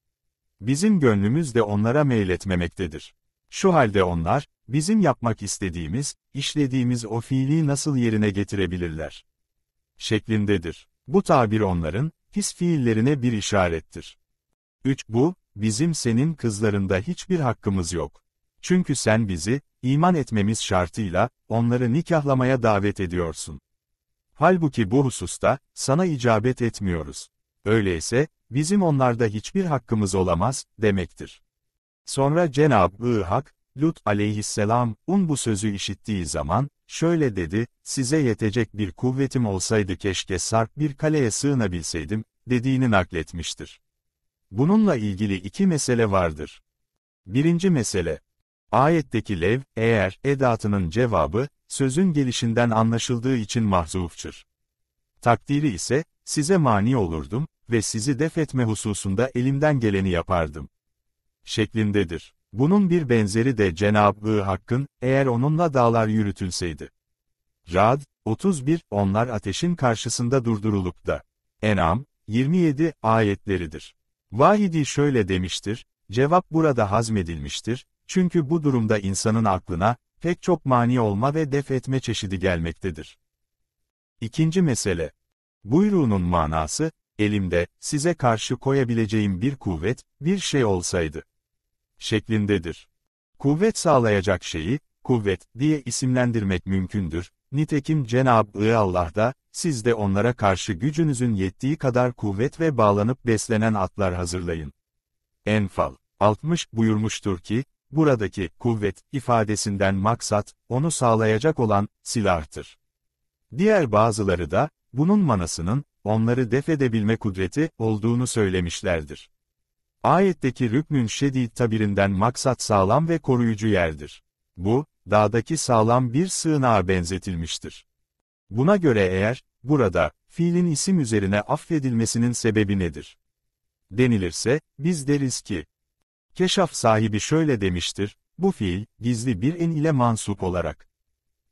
Bizim gönlümüz de onlara meyletmemektedir. Şu halde onlar, bizim yapmak istediğimiz, işlediğimiz o fiili nasıl yerine getirebilirler? Şeklindedir. Bu tabir onların, pis fiillerine bir işarettir. 3. Bu, bizim senin kızlarında hiçbir hakkımız yok. Çünkü sen bizi, iman etmemiz şartıyla, onları nikahlamaya davet ediyorsun. Halbuki bu hususta, sana icabet etmiyoruz. Öyleyse, bizim onlarda hiçbir hakkımız olamaz, demektir. Sonra Cenab-ı Hak, Lut aleyhisselam, un bu sözü işittiği zaman, Şöyle dedi, size yetecek bir kuvvetim olsaydı keşke sarp bir kaleye sığınabilseydim, dediğini nakletmiştir. Bununla ilgili iki mesele vardır. Birinci mesele, ayetteki lev, eğer, edatının cevabı, sözün gelişinden anlaşıldığı için mahzufçır. Takdiri ise, size mani olurdum ve sizi def etme hususunda elimden geleni yapardım. Şeklindedir. Bunun bir benzeri de Cenab-ı Hakk'ın, eğer onunla dağlar yürütülseydi. Rad, 31, onlar ateşin karşısında durdurulup da. Enam, 27, ayetleridir. Vahidi şöyle demiştir, cevap burada hazmedilmiştir, çünkü bu durumda insanın aklına, pek çok mani olma ve def etme çeşidi gelmektedir. İkinci mesele. Buyruğunun manası, elimde, size karşı koyabileceğim bir kuvvet, bir şey olsaydı şeklindedir. Kuvvet sağlayacak şeyi, kuvvet diye isimlendirmek mümkündür. Nitekim Cenab-ı Allah da, siz de onlara karşı gücünüzün yettiği kadar kuvvet ve bağlanıp beslenen atlar hazırlayın. Enfal 60 buyurmuştur ki, buradaki kuvvet ifadesinden maksat, onu sağlayacak olan silahtır. Diğer bazıları da, bunun manasının, onları def edebilme kudreti olduğunu söylemişlerdir. Ayetteki rüknün şedid tabirinden maksat sağlam ve koruyucu yerdir. Bu, dağdaki sağlam bir sığınağa benzetilmiştir. Buna göre eğer, burada, fiilin isim üzerine affedilmesinin sebebi nedir? Denilirse, biz deriz ki, Keşaf sahibi şöyle demiştir, bu fiil, gizli bir en ile mansup olarak,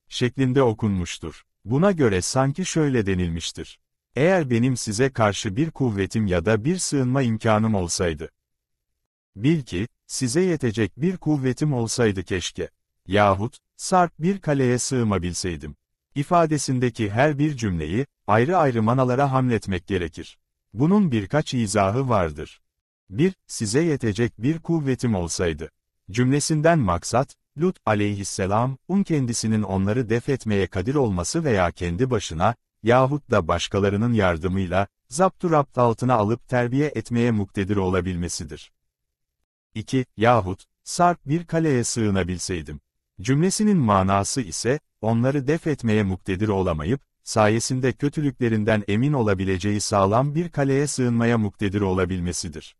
şeklinde okunmuştur. Buna göre sanki şöyle denilmiştir. Eğer benim size karşı bir kuvvetim ya da bir sığınma imkanım olsaydı, Bil ki, size yetecek bir kuvvetim olsaydı keşke. Yahut, sarp bir kaleye sığmabilseydim. İfadesindeki her bir cümleyi, ayrı ayrı manalara hamletmek gerekir. Bunun birkaç izahı vardır. 1. Size yetecek bir kuvvetim olsaydı. Cümlesinden maksat, Lut aleyhisselam, un kendisinin onları def etmeye kadir olması veya kendi başına, yahut da başkalarının yardımıyla, zapturapt altına alıp terbiye etmeye muktedir olabilmesidir. 2. Yahut, sarp bir kaleye sığınabilseydim. Cümlesinin manası ise, onları def etmeye muktedir olamayıp, sayesinde kötülüklerinden emin olabileceği sağlam bir kaleye sığınmaya muktedir olabilmesidir.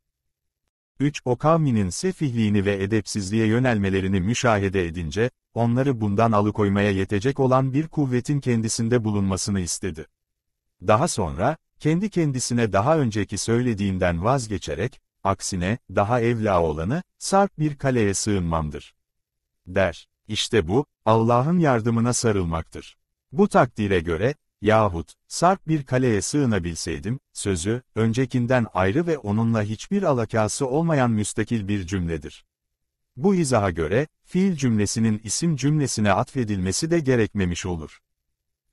3. O kavminin sefihliğini ve edepsizliğe yönelmelerini müşahede edince, onları bundan alıkoymaya yetecek olan bir kuvvetin kendisinde bulunmasını istedi. Daha sonra, kendi kendisine daha önceki söylediğinden vazgeçerek, aksine, daha evla olanı, sarp bir kaleye sığınmamdır. Der, işte bu, Allah'ın yardımına sarılmaktır. Bu takdire göre, yahut, sarp bir kaleye sığınabilseydim, sözü, öncekinden ayrı ve onunla hiçbir alakası olmayan müstakil bir cümledir. Bu izaha göre, fiil cümlesinin isim cümlesine atfedilmesi de gerekmemiş olur.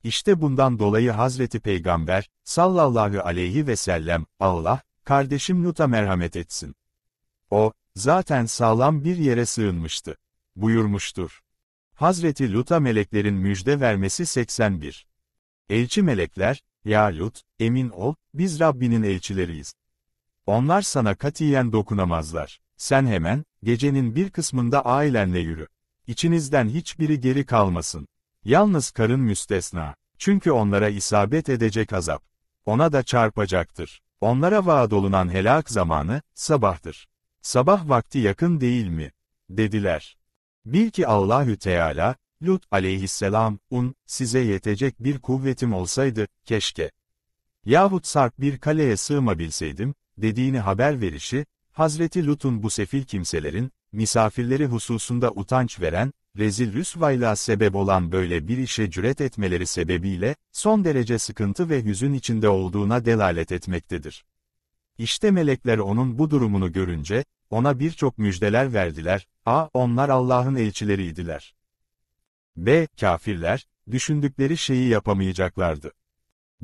İşte bundan dolayı Hazreti Peygamber, sallallahu aleyhi ve sellem, Allah, kardeşim Lut'a merhamet etsin. O, zaten sağlam bir yere sığınmıştı. Buyurmuştur. Hazreti Lut'a meleklerin müjde vermesi 81. Elçi melekler, Ya Lut, emin ol, biz Rabbinin elçileriyiz. Onlar sana katiyen dokunamazlar. Sen hemen, gecenin bir kısmında ailenle yürü. İçinizden hiçbiri geri kalmasın. Yalnız karın müstesna. Çünkü onlara isabet edecek azap. Ona da çarpacaktır. Onlara vaad olunan helak zamanı, sabahtır. Sabah vakti yakın değil mi? Dediler. Bil ki Allahü Teala, Lut aleyhisselam, un, size yetecek bir kuvvetim olsaydı, keşke. Yahut sarp bir kaleye sığmabilseydim, dediğini haber verişi, Hazreti Lut'un bu sefil kimselerin, misafirleri hususunda utanç veren, rezil rüsvayla sebep olan böyle bir işe cüret etmeleri sebebiyle, son derece sıkıntı ve hüzün içinde olduğuna delalet etmektedir. İşte melekler onun bu durumunu görünce, ona birçok müjdeler verdiler, a. onlar Allah'ın elçileriydiler. b. Kafirler, düşündükleri şeyi yapamayacaklardı.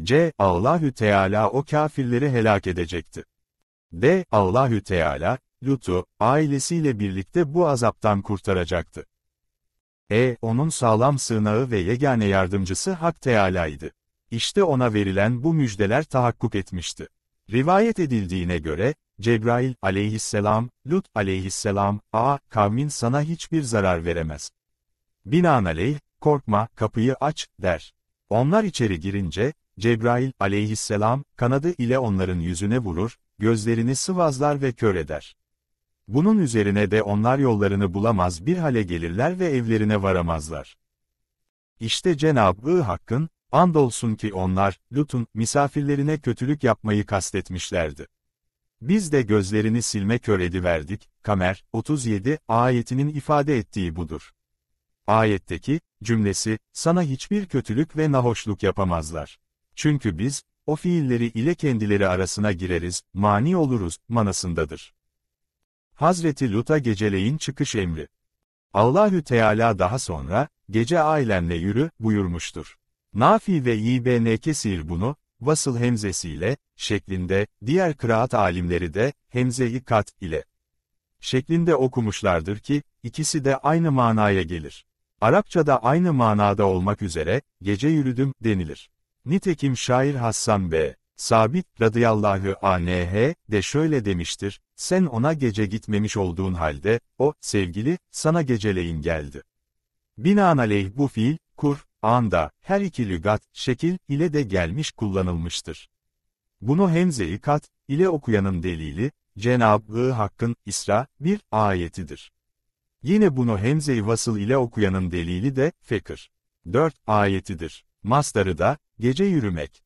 c. Allahü Teala o kafirleri helak edecekti. d. Allahü Teala, Lut'u, ailesiyle birlikte bu azaptan kurtaracaktı. E, onun sağlam sığınağı ve yegane yardımcısı Hak Teâla'ydı. İşte ona verilen bu müjdeler tahakkuk etmişti. Rivayet edildiğine göre, Cebrail aleyhisselam, Lut aleyhisselam, a, kavmin sana hiçbir zarar veremez. Binaenaleyh, korkma, kapıyı aç, der. Onlar içeri girince, Cebrail aleyhisselam, kanadı ile onların yüzüne vurur, gözlerini sıvazlar ve kör eder. Bunun üzerine de onlar yollarını bulamaz bir hale gelirler ve evlerine varamazlar. İşte Cenab-ı Hakk'ın, andolsun ki onlar, Lut'un, misafirlerine kötülük yapmayı kastetmişlerdi. Biz de gözlerini silme kör ediverdik, Kamer, 37, ayetinin ifade ettiği budur. Ayetteki, cümlesi, sana hiçbir kötülük ve nahoşluk yapamazlar. Çünkü biz, o fiilleri ile kendileri arasına gireriz, mani oluruz, manasındadır. Hazreti Lut'a geceleyin çıkış emri. Allahü Teala daha sonra, gece ailenle yürü, buyurmuştur. Nafi ve İbn Kesir bunu, vasıl hemzesiyle, şeklinde, diğer kıraat alimleri de, hemze-i kat ile, şeklinde okumuşlardır ki, ikisi de aynı manaya gelir. Arapçada aynı manada olmak üzere, gece yürüdüm, denilir. Nitekim şair Hassan B. Sabit radıyallahu anh de şöyle demiştir, sen ona gece gitmemiş olduğun halde, o, sevgili, sana geceleyin geldi. Binaenaleyh bu fiil, kur, anda, her iki lügat, şekil, ile de gelmiş kullanılmıştır. Bunu hemze-i kat, ile okuyanın delili, Cenab-ı Hakk'ın İsra, bir ayetidir. Yine bunu hemze-i vasıl ile okuyanın delili de, Fekır. 4 ayetidir. Mastarı da, gece yürümek.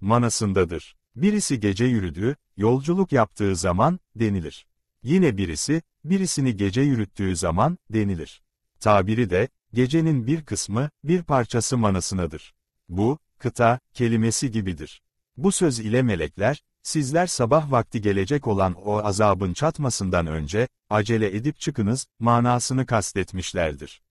Manasındadır. Birisi gece yürüdü, yolculuk yaptığı zaman, denilir. Yine birisi, birisini gece yürüttüğü zaman, denilir. Tabiri de, gecenin bir kısmı, bir parçası manasınadır. Bu, kıta, kelimesi gibidir. Bu söz ile melekler, sizler sabah vakti gelecek olan o azabın çatmasından önce, acele edip çıkınız, manasını kastetmişlerdir.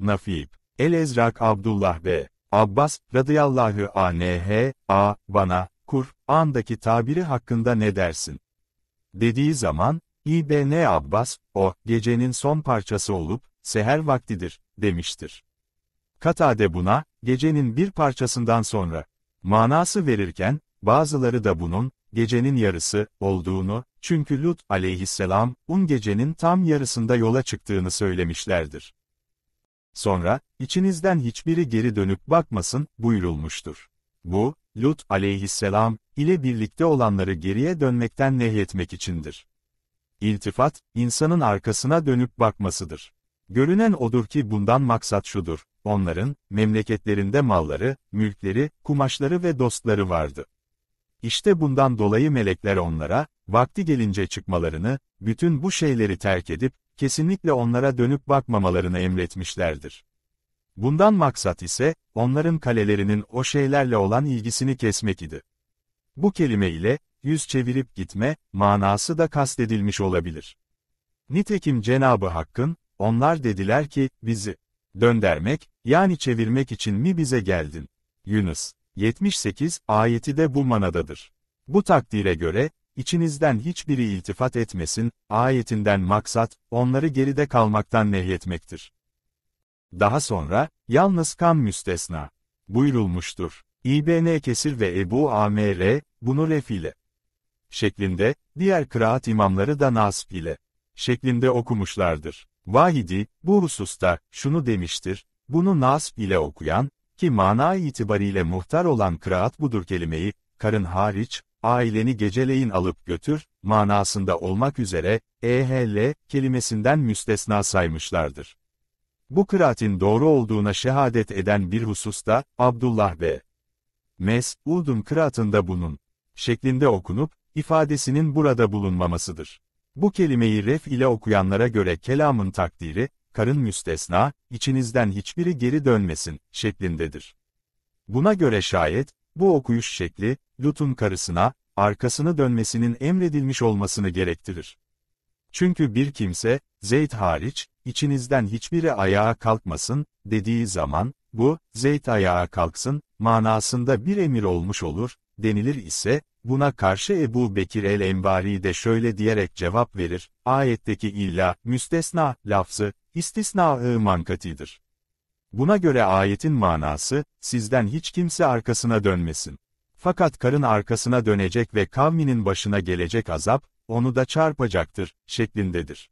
Nafib, El-Ezrak Abdullah B. Abbas, radıyallahu anh, a, bana, Kur'an'daki tabiri hakkında ne dersin? Dediği zaman, İbn Abbas, o, gecenin son parçası olup, seher vaktidir, demiştir. Katade buna, gecenin bir parçasından sonra, manası verirken, bazıları da bunun, gecenin yarısı, olduğunu, çünkü Lut aleyhisselam, un gecenin tam yarısında yola çıktığını söylemişlerdir. Sonra, içinizden hiçbiri geri dönüp bakmasın, buyurulmuştur. Bu, Lut aleyhisselam ile birlikte olanları geriye dönmekten nehyetmek içindir. İltifat, insanın arkasına dönüp bakmasıdır. Görünen odur ki bundan maksat şudur, onların, memleketlerinde malları, mülkleri, kumaşları ve dostları vardı. İşte bundan dolayı melekler onlara, vakti gelince çıkmalarını, bütün bu şeyleri terk edip, kesinlikle onlara dönüp bakmamalarını emretmişlerdir. Bundan maksat ise, onların kalelerinin o şeylerle olan ilgisini kesmek idi. Bu kelime ile, yüz çevirip gitme, manası da kastedilmiş olabilir. Nitekim Cenabı Hakk'ın, onlar dediler ki, bizi, döndermek, yani çevirmek için mi bize geldin? Yunus, 78, ayeti de bu manadadır. Bu takdire göre, içinizden hiçbiri iltifat etmesin, ayetinden maksat, onları geride kalmaktan nehyetmektir. Daha sonra, yalnız kan müstesna, buyurulmuştur. İbn Kesir ve Ebu Amr, bunu ref ile, şeklinde, diğer kıraat imamları da nasp ile, şeklinde okumuşlardır. Vahidi, bu hususta, şunu demiştir, bunu nasp ile okuyan, ki mana itibariyle muhtar olan kıraat budur kelimeyi, karın hariç, aileni geceleyin alıp götür, manasında olmak üzere, ehl kelimesinden müstesna saymışlardır. Bu kıraatin doğru olduğuna şehadet eden bir hususta, Abdullah ve Mes'ud'un kıraatında bunun şeklinde okunup, ifadesinin burada bulunmamasıdır. Bu kelimeyi ref ile okuyanlara göre kelamın takdiri, karın müstesna, içinizden hiçbiri geri dönmesin, şeklindedir. Buna göre şayet, bu okuyuş şekli, Lut'un karısına, arkasını dönmesinin emredilmiş olmasını gerektirir. Çünkü bir kimse, Zeyd hariç, içinizden hiçbiri ayağa kalkmasın, dediği zaman, bu, Zeyd ayağa kalksın, manasında bir emir olmuş olur, denilir ise, buna karşı Ebu Bekir el-Enbari de şöyle diyerek cevap verir, ayetteki illa, müstesna, lafzı, istisna-ı mankatidir. Buna göre ayetin manası, sizden hiç kimse arkasına dönmesin. Fakat karın arkasına dönecek ve kavminin başına gelecek azap, onu da çarpacaktır, şeklindedir.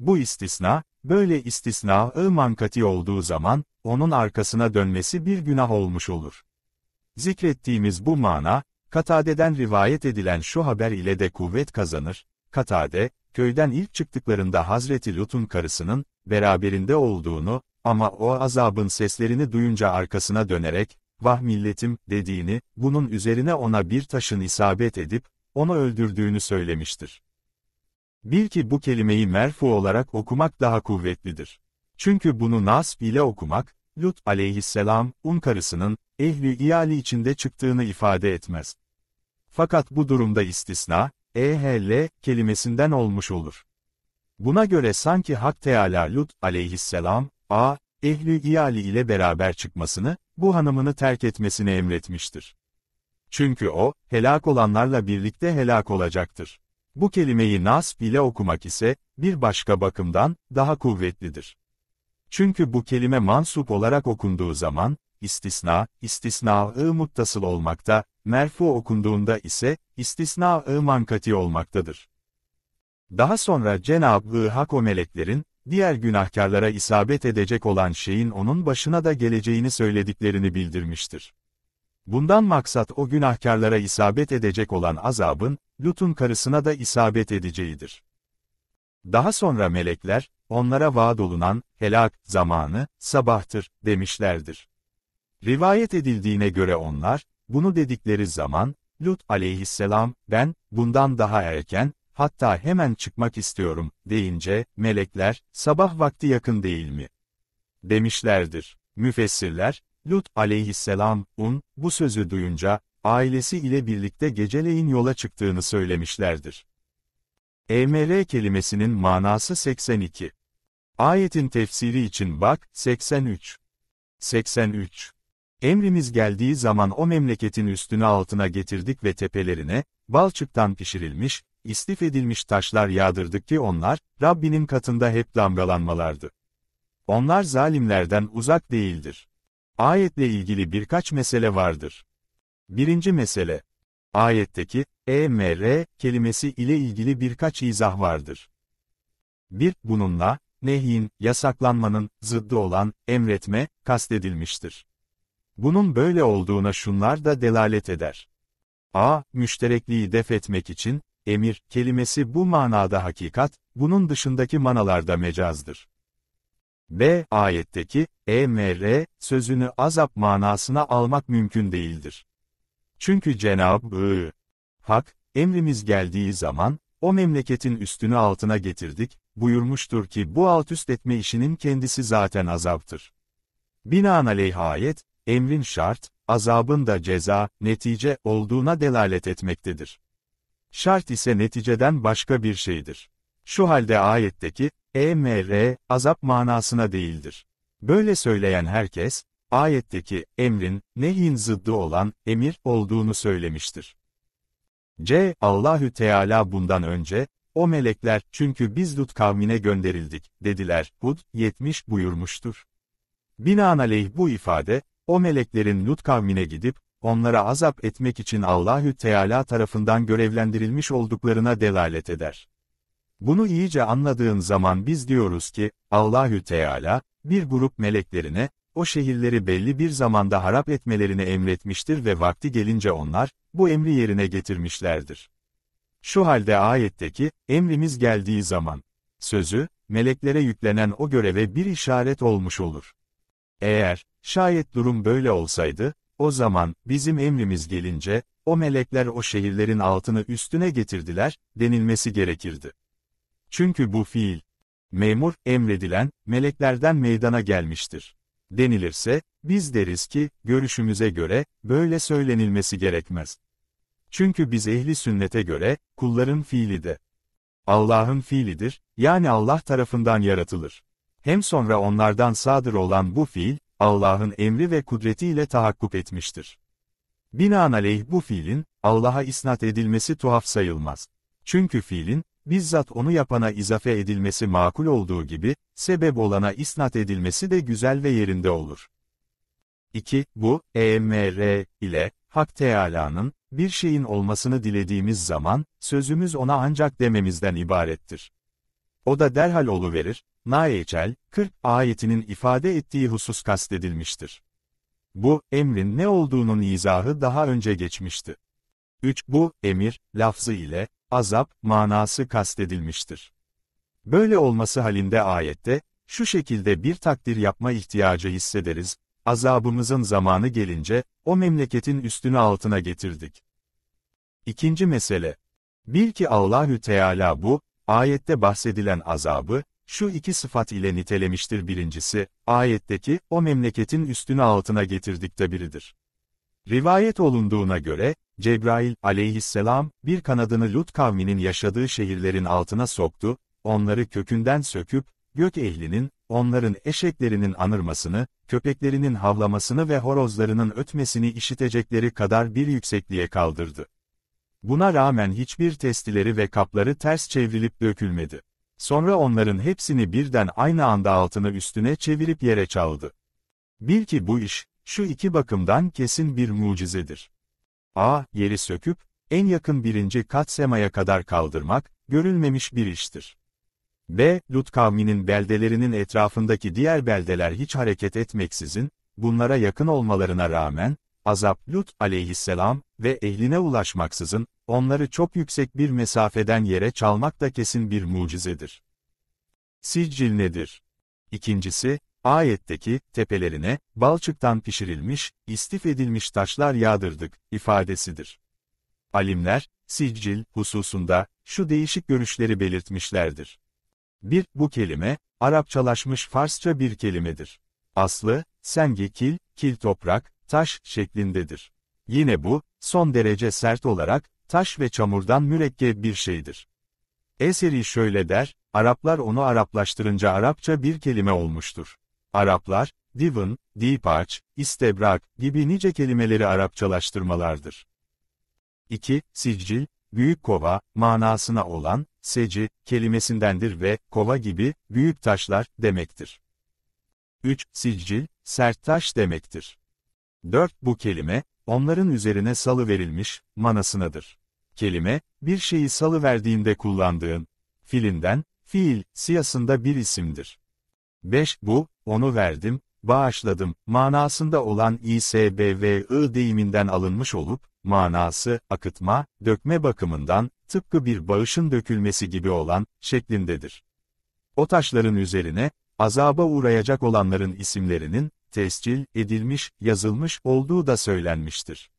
Bu istisna, böyle istisna-ı mankati olduğu zaman, onun arkasına dönmesi bir günah olmuş olur. Zikrettiğimiz bu mana, Katade'den rivayet edilen şu haber ile de kuvvet kazanır. Katade, köyden ilk çıktıklarında Hazreti Lut'un karısının, beraberinde olduğunu, ama o azabın seslerini duyunca arkasına dönerek, vah milletim, dediğini, bunun üzerine ona bir taşın isabet edip, onu öldürdüğünü söylemiştir. Bil ki bu kelimeyi merfu olarak okumak daha kuvvetlidir. Çünkü bunu nasb ile okumak, Lut aleyhisselam, un karısının, ehli iyali içinde çıktığını ifade etmez. Fakat bu durumda istisna, ehl kelimesinden olmuş olur. Buna göre sanki Hak Teala Lut aleyhisselam, a, ehli iyali ile beraber çıkmasını, bu hanımını terk etmesini emretmiştir. Çünkü o, helak olanlarla birlikte helak olacaktır. Bu kelimeyi nasb ile okumak ise, bir başka bakımdan, daha kuvvetlidir. Çünkü bu kelime mansup olarak okunduğu zaman, istisna, istisna-ı muttasıl olmakta, merfu okunduğunda ise, istisna-ı mankati olmaktadır. Daha sonra Cenab-ı Hak o meleklerin, diğer günahkarlara isabet edecek olan şeyin onun başına da geleceğini söylediklerini bildirmiştir. Bundan maksat o günahkarlara isabet edecek olan azabın, Lut'un karısına da isabet edeceğidir. Daha sonra melekler, onlara vaad olunan, helak, zamanı, sabahtır, demişlerdir. Rivayet edildiğine göre onlar, bunu dedikleri zaman, Lut aleyhisselam, ben, bundan daha erken, hatta hemen çıkmak istiyorum, deyince, melekler, sabah vakti yakın değil mi? Demişlerdir. Müfessirler, Lut aleyhisselam, un, bu sözü duyunca, ailesi ile birlikte geceleyin yola çıktığını söylemişlerdir. EMR kelimesinin manası 82. Ayetin tefsiri için bak, 83. 83. Emrimiz geldiği zaman o memleketin üstünü altına getirdik ve tepelerine, balçıktan pişirilmiş, istif edilmiş taşlar yağdırdık ki onlar, Rabbinin katında hep damgalanmalardı. Onlar zalimlerden uzak değildir. Ayetle ilgili birkaç mesele vardır. Birinci mesele, ayetteki EMR kelimesi ile ilgili birkaç izah vardır. Bir, bununla, nehyin, yasaklanmanın, zıddı olan, emretme, kastedilmiştir. Bunun böyle olduğuna şunlar da delalet eder. A. Müşterekliği def etmek için, emir, kelimesi bu manada hakikat, bunun dışındaki manalarda mecazdır. B. Ayetteki, emr, sözünü azap manasına almak mümkün değildir. Çünkü Cenab-ı Hak, emrimiz geldiği zaman, o memleketin üstünü altına getirdik, buyurmuştur ki bu alt üst etme işinin kendisi zaten azaptır. Binaenaleyh ayet, emrin şart, azabın da ceza, netice olduğuna delalet etmektedir. Şart ise neticeden başka bir şeydir. Şu halde ayetteki, EMR, azap manasına değildir. Böyle söyleyen herkes, ayetteki emrin, nehin zıddı olan, emir olduğunu söylemiştir. C. Allahü Teala bundan önce, o melekler, çünkü biz Lut kavmine gönderildik, dediler, Hud, 70 buyurmuştur. Binaenaleyh bu ifade, o meleklerin Lut kavmine gidip, onlara azap etmek için Allahü Teala tarafından görevlendirilmiş olduklarına delalet eder. Bunu iyice anladığın zaman biz diyoruz ki, Allahü Teala, bir grup meleklerine, o şehirleri belli bir zamanda harap etmelerini emretmiştir ve vakti gelince onlar, bu emri yerine getirmişlerdir. Şu halde ayetteki, emrimiz geldiği zaman, sözü, meleklere yüklenen o göreve bir işaret olmuş olur. Eğer, şayet durum böyle olsaydı, o zaman, bizim emrimiz gelince, o melekler o şehirlerin altını üstüne getirdiler, denilmesi gerekirdi. Çünkü bu fiil, memur, emredilen, meleklerden meydana gelmiştir. Denilirse, biz deriz ki, görüşümüze göre, böyle söylenilmesi gerekmez. Çünkü biz ehli sünnete göre, kulların fiili de, Allah'ın fiilidir, yani Allah tarafından yaratılır. Hem sonra onlardan sadır olan bu fiil, Allah'ın emri ve kudretiyle tahakkuk etmiştir. Binaenaleyh bu fiilin, Allah'a isnat edilmesi tuhaf sayılmaz. Çünkü fiilin, bizzat onu yapana izafe edilmesi makul olduğu gibi, sebep olana isnat edilmesi de güzel ve yerinde olur. 2. Bu, EMR ile, Hak Teâlâ'nın, bir şeyin olmasını dilediğimiz zaman, sözümüz ona ancak dememizden ibarettir. O da derhal oluverir, Naeçel, 40 ayetinin ifade ettiği husus kastedilmiştir. Bu, emrin ne olduğunun izahı daha önce geçmişti. 3. Bu, emir, lafzı ile, azap manası kastedilmiştir. Böyle olması halinde ayette, şu şekilde bir takdir yapma ihtiyacı hissederiz, azabımızın zamanı gelince, o memleketin üstünü altına getirdik. İkinci mesele. Bil ki Allahü Teala bu, ayette bahsedilen azabı, şu iki sıfat ile nitelemiştir birincisi, ayetteki, o memleketin üstünü altına getirdikte biridir. Rivayet olunduğuna göre, Cebrail aleyhisselam, bir kanadını Lut kavminin yaşadığı şehirlerin altına soktu, onları kökünden söküp, gök ehlinin, onların eşeklerinin anırmasını, köpeklerinin havlamasını ve horozlarının ötmesini işitecekleri kadar bir yüksekliğe kaldırdı. Buna rağmen hiçbir testileri ve kapları ters çevrilip dökülmedi. Sonra onların hepsini birden aynı anda altını üstüne çevirip yere çaldı. Bil ki bu iş, şu iki bakımdan kesin bir mucizedir. A. Yeri söküp, en yakın birinci kat semaya kadar kaldırmak, görülmemiş bir iştir. B. Lut kavminin beldelerinin etrafındaki diğer beldeler hiç hareket etmeksizin, bunlara yakın olmalarına rağmen, azap Lut aleyhisselam ve ehline ulaşmaksızın, onları çok yüksek bir mesafeden yere çalmak da kesin bir mucizedir. Sicil nedir? İkincisi, Ayetteki, tepelerine, balçıktan pişirilmiş, istif edilmiş taşlar yağdırdık, ifadesidir. Alimler, sicil hususunda, şu değişik görüşleri belirtmişlerdir. 1. Bu kelime, Arapçalaşmış Farsça bir kelimedir. Aslı, senge kil, kil toprak, taş şeklindedir. Yine bu, son derece sert olarak, taş ve çamurdan mürekkep bir şeydir. Eseri şöyle der, Araplar onu Araplaştırınca Arapça bir kelime olmuştur. Araplar, divin, diparç, istebrak gibi nice kelimeleri Arapçalaştırmalardır. 2. Sicil, büyük kova, manasına olan, seci, kelimesindendir ve, kova gibi, büyük taşlar, demektir. 3. Sicil, sert taş demektir. 4. Bu kelime, onların üzerine salı verilmiş, manasınadır. Kelime, bir şeyi salı verdiğinde kullandığın, filinden, fiil, siyasında bir isimdir. 5. Bu, onu verdim, bağışladım, manasında olan İSBVI deyiminden alınmış olup, manası, akıtma, dökme bakımından, tıpkı bir bağışın dökülmesi gibi olan, şeklindedir. O taşların üzerine, azaba uğrayacak olanların isimlerinin, tescil edilmiş, yazılmış olduğu da söylenmiştir.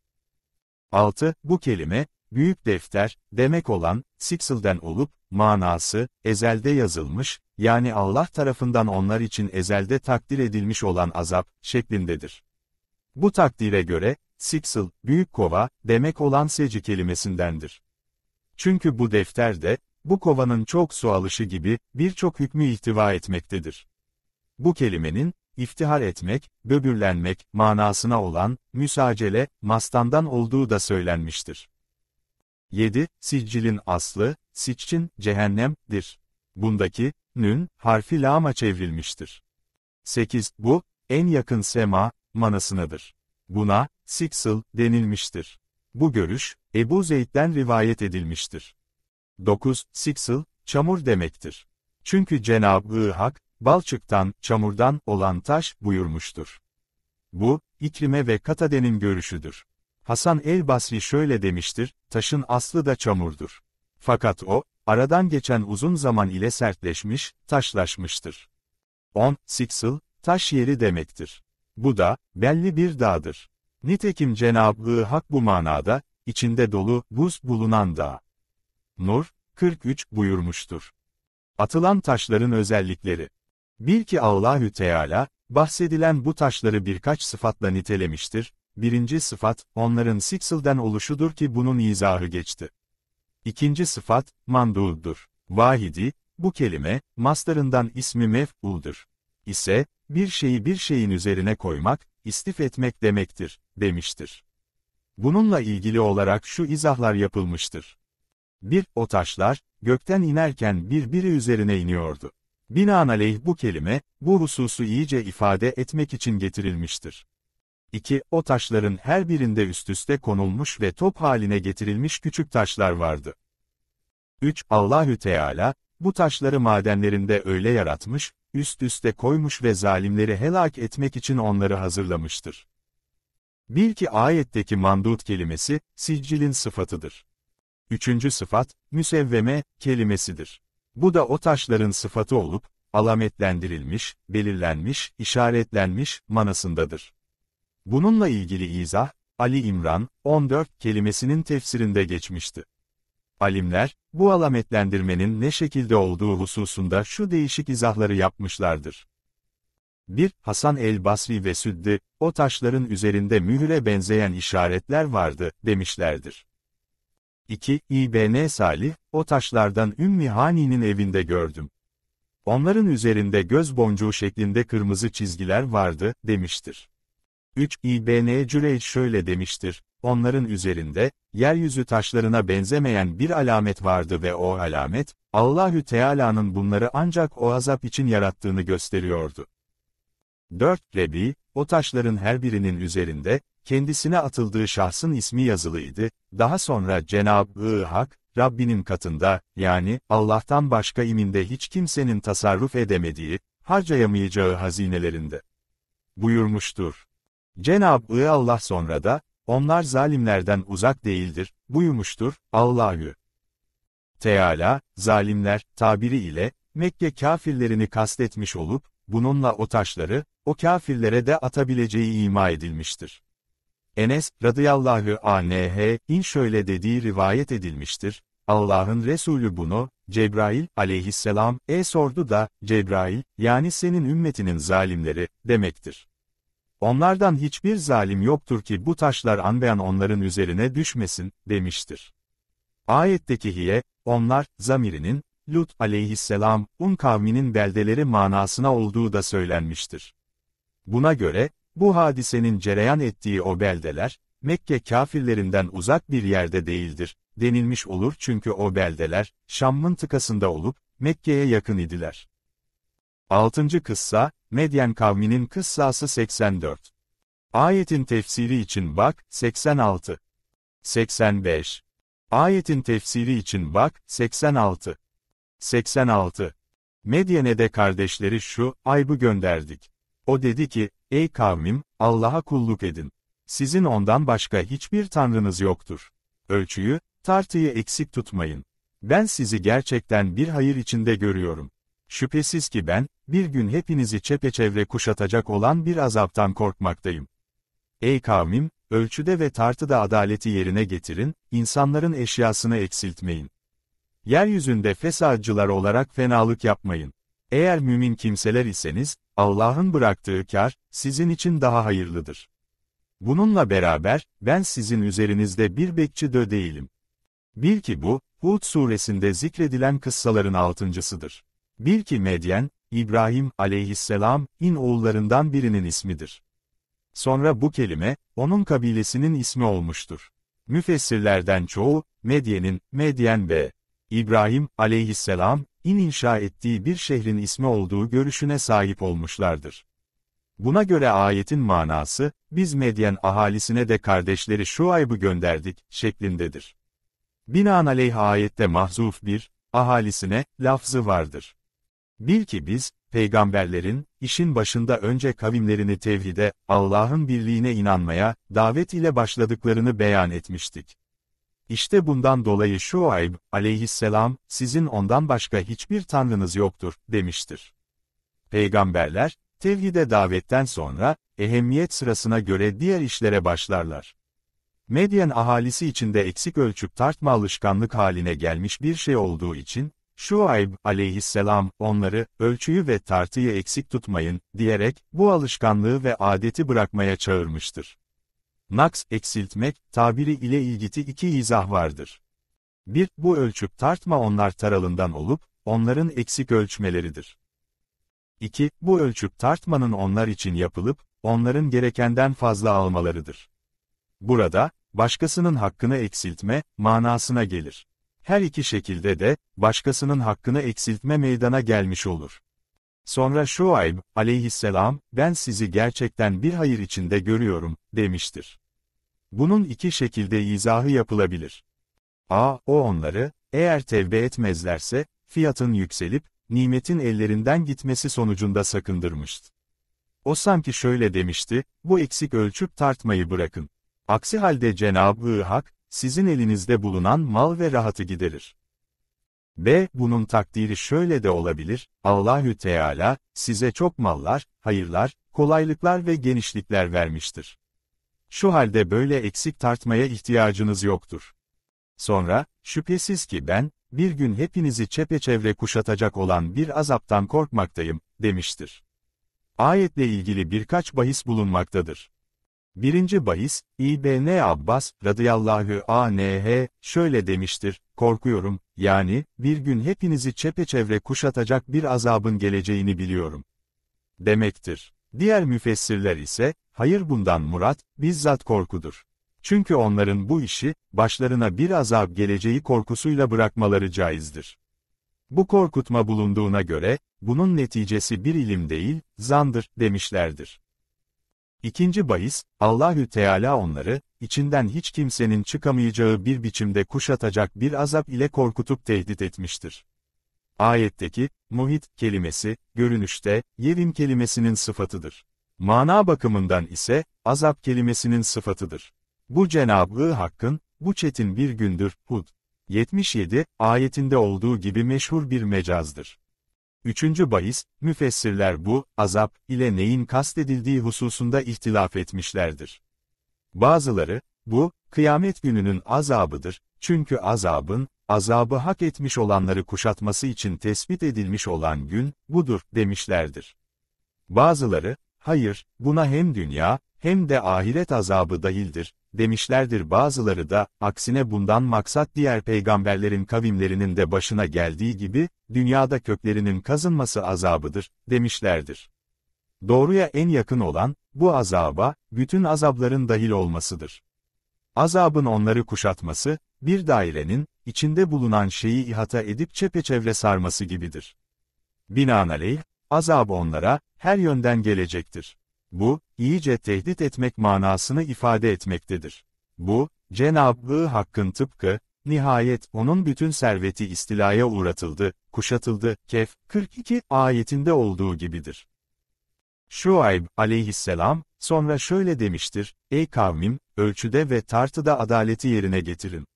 6. Bu kelime, büyük defter, demek olan, Sixel'den olup, manası, ezelde yazılmış, yani Allah tarafından onlar için ezelde takdir edilmiş olan azap, şeklindedir. Bu takdire göre, Siksıl, büyük kova, demek olan seci kelimesindendir. Çünkü bu defterde, bu kovanın çok su alışı gibi, birçok hükmü ihtiva etmektedir. Bu kelimenin, iftihar etmek, böbürlenmek, manasına olan, müsacele, mastandan olduğu da söylenmiştir. 7. Siccilin aslı, siccin, cehennemdir. Bundaki, nün, harfi lama çevrilmiştir. 8. Bu, en yakın sema, manasınadır. Buna, siksıl, denilmiştir. Bu görüş, Ebu Zeyd'den rivayet edilmiştir. 9. Siksıl, çamur demektir. Çünkü Cenab-ı Hak, balçıktan, çamurdan olan taş buyurmuştur. Bu, İkrime ve Katade'nin görüşüdür. Hasan el-Basri şöyle demiştir, taşın aslı da çamurdur. Fakat o, aradan geçen uzun zaman ile sertleşmiş, taşlaşmıştır. 10. Siksıl, taş yeri demektir. Bu da, belli bir dağdır. Nitekim Cenab-ı Hak bu manada, içinde dolu, buz bulunan dağ. Nur, 43 buyurmuştur. Atılan taşların özellikleri. Bil ki Allahü Teala, bahsedilen bu taşları birkaç sıfatla nitelemiştir. Birinci sıfat, onların siksilden oluşudur ki bunun izahı geçti. İkinci sıfat, manduldur. Vahidi, bu kelime, mastarından ismi mef'uldur. İse, bir şeyi bir şeyin üzerine koymak, istif etmek demektir, demiştir. Bununla ilgili olarak şu izahlar yapılmıştır. 1. O taşlar, gökten inerken birbiri üzerine iniyordu. Binaenaleyh bu kelime, bu hususu iyice ifade etmek için getirilmiştir. 2. O taşların her birinde üst üste konulmuş ve top haline getirilmiş küçük taşlar vardı. 3. Allahü Teala, bu taşları madenlerinde öyle yaratmış, üst üste koymuş ve zalimleri helak etmek için onları hazırlamıştır. Bil ki ayetteki mandut kelimesi, siccilin sıfatıdır. Üçüncü sıfat, müsevveme, kelimesidir. Bu da o taşların sıfatı olup, alametlendirilmiş, belirlenmiş, işaretlenmiş, manasındadır. Bununla ilgili izah, Ali İmran, 14 kelimesinin tefsirinde geçmişti. Alimler, bu alametlendirmenin ne şekilde olduğu hususunda şu değişik izahları yapmışlardır. 1. Hasan el-Basri ve Süddi, o taşların üzerinde mühüre benzeyen işaretler vardı, demişlerdir. 2. İbn Salih, o taşlardan Ümmi Hani'nin evinde gördüm. Onların üzerinde göz boncuğu şeklinde kırmızı çizgiler vardı, demiştir. 3 İBN Cüreyd şöyle demiştir, onların üzerinde, yeryüzü taşlarına benzemeyen bir alamet vardı ve o alamet, Allahü Teala'nın bunları ancak o azap için yarattığını gösteriyordu. 4. Rebi, o taşların her birinin üzerinde, kendisine atıldığı şahsın ismi yazılıydı, daha sonra Cenab-ı Hak, Rabbinin katında, yani Allah'tan başka iminde hiç kimsenin tasarruf edemediği, harcayamayacağı hazinelerinde buyurmuştur. Cenab-ı Allah sonra da, onlar zalimlerden uzak değildir, buyumuştur, Allahü. Teala, zalimler, tabiri ile, Mekke kafirlerini kastetmiş olup, bununla o taşları, o kafirlere de atabileceği ima edilmiştir. Enes, radıyallahu anh'in şöyle dediği rivayet edilmiştir, Allah'ın Resulü bunu, Cebrail, aleyhisselam, e sordu da, Cebrail, yani senin ümmetinin zalimleri, demektir. Onlardan hiçbir zalim yoktur ki bu taşlar anlayan onların üzerine düşmesin, demiştir. Ayetteki hiye, onlar, zamirinin, Lut aleyhisselam, un kavminin beldeleri manasına olduğu da söylenmiştir. Buna göre, bu hadisenin cereyan ettiği o beldeler, Mekke kafirlerinden uzak bir yerde değildir, denilmiş olur çünkü o beldeler, Şam'ın tıkasında olup, Mekke'ye yakın idiler. 6. Kıssa, Medyen kavminin kıssası 84. Ayetin tefsiri için bak, 86. 85. Ayetin tefsiri için bak, 86. 86. Medyen'e de kardeşleri şu, aybı gönderdik. O dedi ki, ey kavmim, Allah'a kulluk edin. Sizin ondan başka hiçbir tanrınız yoktur. Ölçüyü, tartıyı eksik tutmayın. Ben sizi gerçekten bir hayır içinde görüyorum. Şüphesiz ki ben, bir gün hepinizi çepeçevre kuşatacak olan bir azaptan korkmaktayım. Ey kavmim, ölçüde ve tartıda adaleti yerine getirin, insanların eşyasını eksiltmeyin. Yeryüzünde fesadcılar olarak fenalık yapmayın. Eğer mümin kimseler iseniz, Allah'ın bıraktığı kar, sizin için daha hayırlıdır. Bununla beraber, ben sizin üzerinizde bir bekçi de değilim. Bil ki bu, Hud suresinde zikredilen kıssaların altıncısıdır. Bil ki Medyen, İbrahim aleyhisselam, in oğullarından birinin ismidir. Sonra bu kelime, onun kabilesinin ismi olmuştur. Müfessirlerden çoğu, Medyen'in, Medyen ve İbrahim aleyhisselam, in inşa ettiği bir şehrin ismi olduğu görüşüne sahip olmuşlardır. Buna göre ayetin manası, biz Medyen ahalisine de kardeşleri Şuayb'ı gönderdik, şeklindedir. Binaenaleyh ayette mahzuf bir, ahalisine, lafzı vardır. Bil ki biz, peygamberlerin, işin başında önce kavimlerini tevhide, Allah'ın birliğine inanmaya, davet ile başladıklarını beyan etmiştik. İşte bundan dolayı Şuayb, aleyhisselam, sizin ondan başka hiçbir tanrınız yoktur, demiştir. Peygamberler, tevhide davetten sonra, ehemmiyet sırasına göre diğer işlere başlarlar. Medyen ahalisi içinde eksik ölçüp tartma alışkanlık haline gelmiş bir şey olduğu için, Şuayb aleyhisselam onları, ölçüyü ve tartıyı eksik tutmayın, diyerek, bu alışkanlığı ve adeti bırakmaya çağırmıştır. Naks, eksiltmek, tabiri ile ilgiti iki izah vardır. 1. Bu ölçüp tartma onlar taralından olup, onların eksik ölçmeleridir. 2. Bu ölçüp tartmanın onlar için yapılıp, onların gerekenden fazla almalarıdır. Burada, başkasının hakkını eksiltme, manasına gelir. Her iki şekilde de, başkasının hakkını eksiltme meydana gelmiş olur. Sonra Şuayb, aleyhisselam, ben sizi gerçekten bir hayır içinde görüyorum, demiştir. Bunun iki şekilde izahı yapılabilir. A. O onları, eğer tevbe etmezlerse, fiyatın yükselip, nimetin ellerinden gitmesi sonucunda sakındırmıştı. O sanki şöyle demişti, bu eksik ölçüp tartmayı bırakın. Aksi halde Cenab-ı Hak, sizin elinizde bulunan mal ve rahatı giderir. B. Bunun takdiri şöyle de olabilir, Allahü Teala, size çok mallar, hayırlar, kolaylıklar ve genişlikler vermiştir. Şu halde böyle eksik tartmaya ihtiyacınız yoktur. Sonra, şüphesiz ki ben, bir gün hepinizi çepeçevre kuşatacak olan bir azaptan korkmaktayım, demiştir. Ayetle ilgili birkaç bahis bulunmaktadır. Birinci bahis, İbn Abbas, radıyallahu anh, şöyle demiştir, korkuyorum, yani, bir gün hepinizi çepeçevre kuşatacak bir azabın geleceğini biliyorum. Demektir. Diğer müfessirler ise, hayır bundan murat, bizzat korkudur. Çünkü onların bu işi, başlarına bir azap geleceği korkusuyla bırakmaları caizdir. Bu korkutma bulunduğuna göre, bunun neticesi bir ilim değil, zandır, demişlerdir. İkinci bahis, Allahü Teala onları, içinden hiç kimsenin çıkamayacağı bir biçimde kuşatacak bir azap ile korkutup tehdit etmiştir. Ayetteki, muhit kelimesi, görünüşte, yerin kelimesinin sıfatıdır. Mana bakımından ise, azap kelimesinin sıfatıdır. Bu Cenab-ı Hakk'ın, bu çetin bir gündür, Hud. 77, ayetinde olduğu gibi meşhur bir mecazdır. Üçüncü bahis, müfessirler bu, azap, ile neyin kastedildiği hususunda ihtilaf etmişlerdir. Bazıları, bu, kıyamet gününün azabıdır, çünkü azabın, azabı hak etmiş olanları kuşatması için tespit edilmiş olan gün, budur, demişlerdir. Bazıları, hayır, buna hem dünya, hem de ahiret azabı dahildir, demişlerdir bazıları da, aksine bundan maksat diğer peygamberlerin kavimlerinin de başına geldiği gibi, dünyada köklerinin kazınması azabıdır, demişlerdir. Doğruya en yakın olan, bu azaba, bütün azapların dahil olmasıdır. Azabın onları kuşatması, bir dairenin, içinde bulunan şeyi ihata edip çepeçevre sarması gibidir. Binaenaleyh, azab onlara, her yönden gelecektir. Bu, iyice tehdit etmek manasını ifade etmektedir. Bu, Cenab-ı Hakk'ın tıpkı, nihayet onun bütün serveti istilaya uğratıldı, kuşatıldı, kef 42 ayetinde olduğu gibidir. Şuayb aleyhisselam, sonra şöyle demiştir, Ey kavmim, ölçüde ve tartıda adaleti yerine getirin.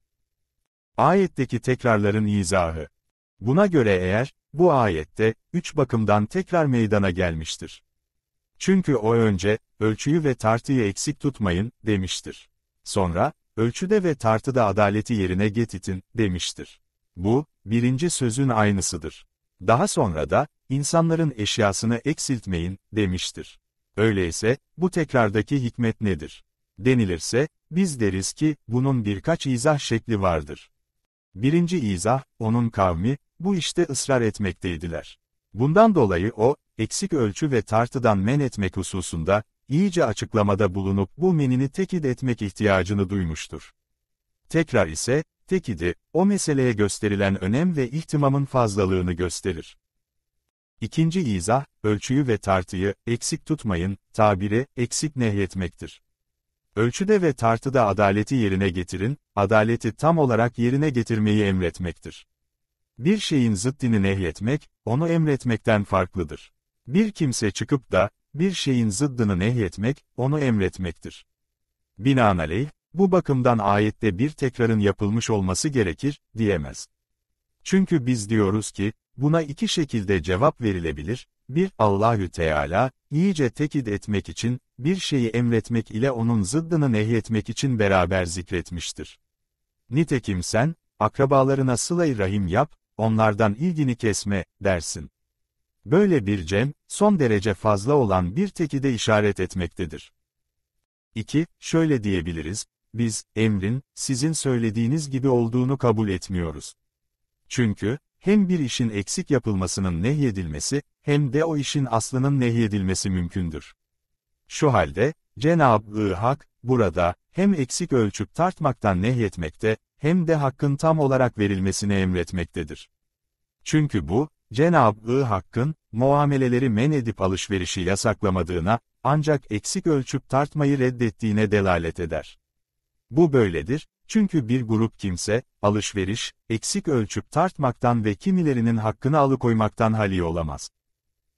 Ayetteki tekrarların izahı. Buna göre eğer, bu ayette, üç bakımdan tekrar meydana gelmiştir. Çünkü o önce, ölçüyü ve tartıyı eksik tutmayın, demiştir. Sonra, ölçüde ve tartıda adaleti yerine getitin, demiştir. Bu, birinci sözün aynısıdır. Daha sonra da, insanların eşyasını eksiltmeyin, demiştir. Öyleyse, bu tekrardaki hikmet nedir? Denilirse, biz deriz ki, bunun birkaç izah şekli vardır. Birinci izah, onun kavmi, bu işte ısrar etmekteydiler. Bundan dolayı o, eksik ölçü ve tartıdan men etmek hususunda, iyice açıklamada bulunup bu menini tekit etmek ihtiyacını duymuştur. Tekrar ise, tekidi, o meseleye gösterilen önem ve ihtimamın fazlalığını gösterir. İkinci izah, ölçüyü ve tartıyı, eksik tutmayın, tabiri, eksik nehyetmektir. Ölçüde ve tartıda adaleti yerine getirin, adaleti tam olarak yerine getirmeyi emretmektir. Bir şeyin zıddini nehyetmek, onu emretmekten farklıdır. Bir kimse çıkıp da, bir şeyin zıddını nehyetmek, onu emretmektir. Binaenaleyh, bu bakımdan ayette bir tekrarın yapılmış olması gerekir, diyemez. Çünkü biz diyoruz ki, buna iki şekilde cevap verilebilir, bir, Allahü Teala, iyice tekid etmek için, bir şeyi emretmek ile onun zıddını nehyetmek için beraber zikretmiştir. Nitekim sen, akrabalarına sıla rahim yap, onlardan ilgini kesme, dersin. Böyle bir cem, son derece fazla olan bir teki de işaret etmektedir. 2. Şöyle diyebiliriz, biz, emrin, sizin söylediğiniz gibi olduğunu kabul etmiyoruz. Çünkü, hem bir işin eksik yapılmasının nehyedilmesi, hem de o işin aslının nehyedilmesi mümkündür. Şu halde, Cenab-ı Hak, burada, hem eksik ölçüp tartmaktan nehyetmekte, hem de hakkın tam olarak verilmesine emretmektedir. Çünkü bu, Cenab-ı Hakk'ın, muameleleri men edip alışverişi yasaklamadığına, ancak eksik ölçüp tartmayı reddettiğine delalet eder. Bu böyledir, çünkü bir grup kimse, alışveriş, eksik ölçüp tartmaktan ve kimilerinin hakkını alıkoymaktan hali olamaz.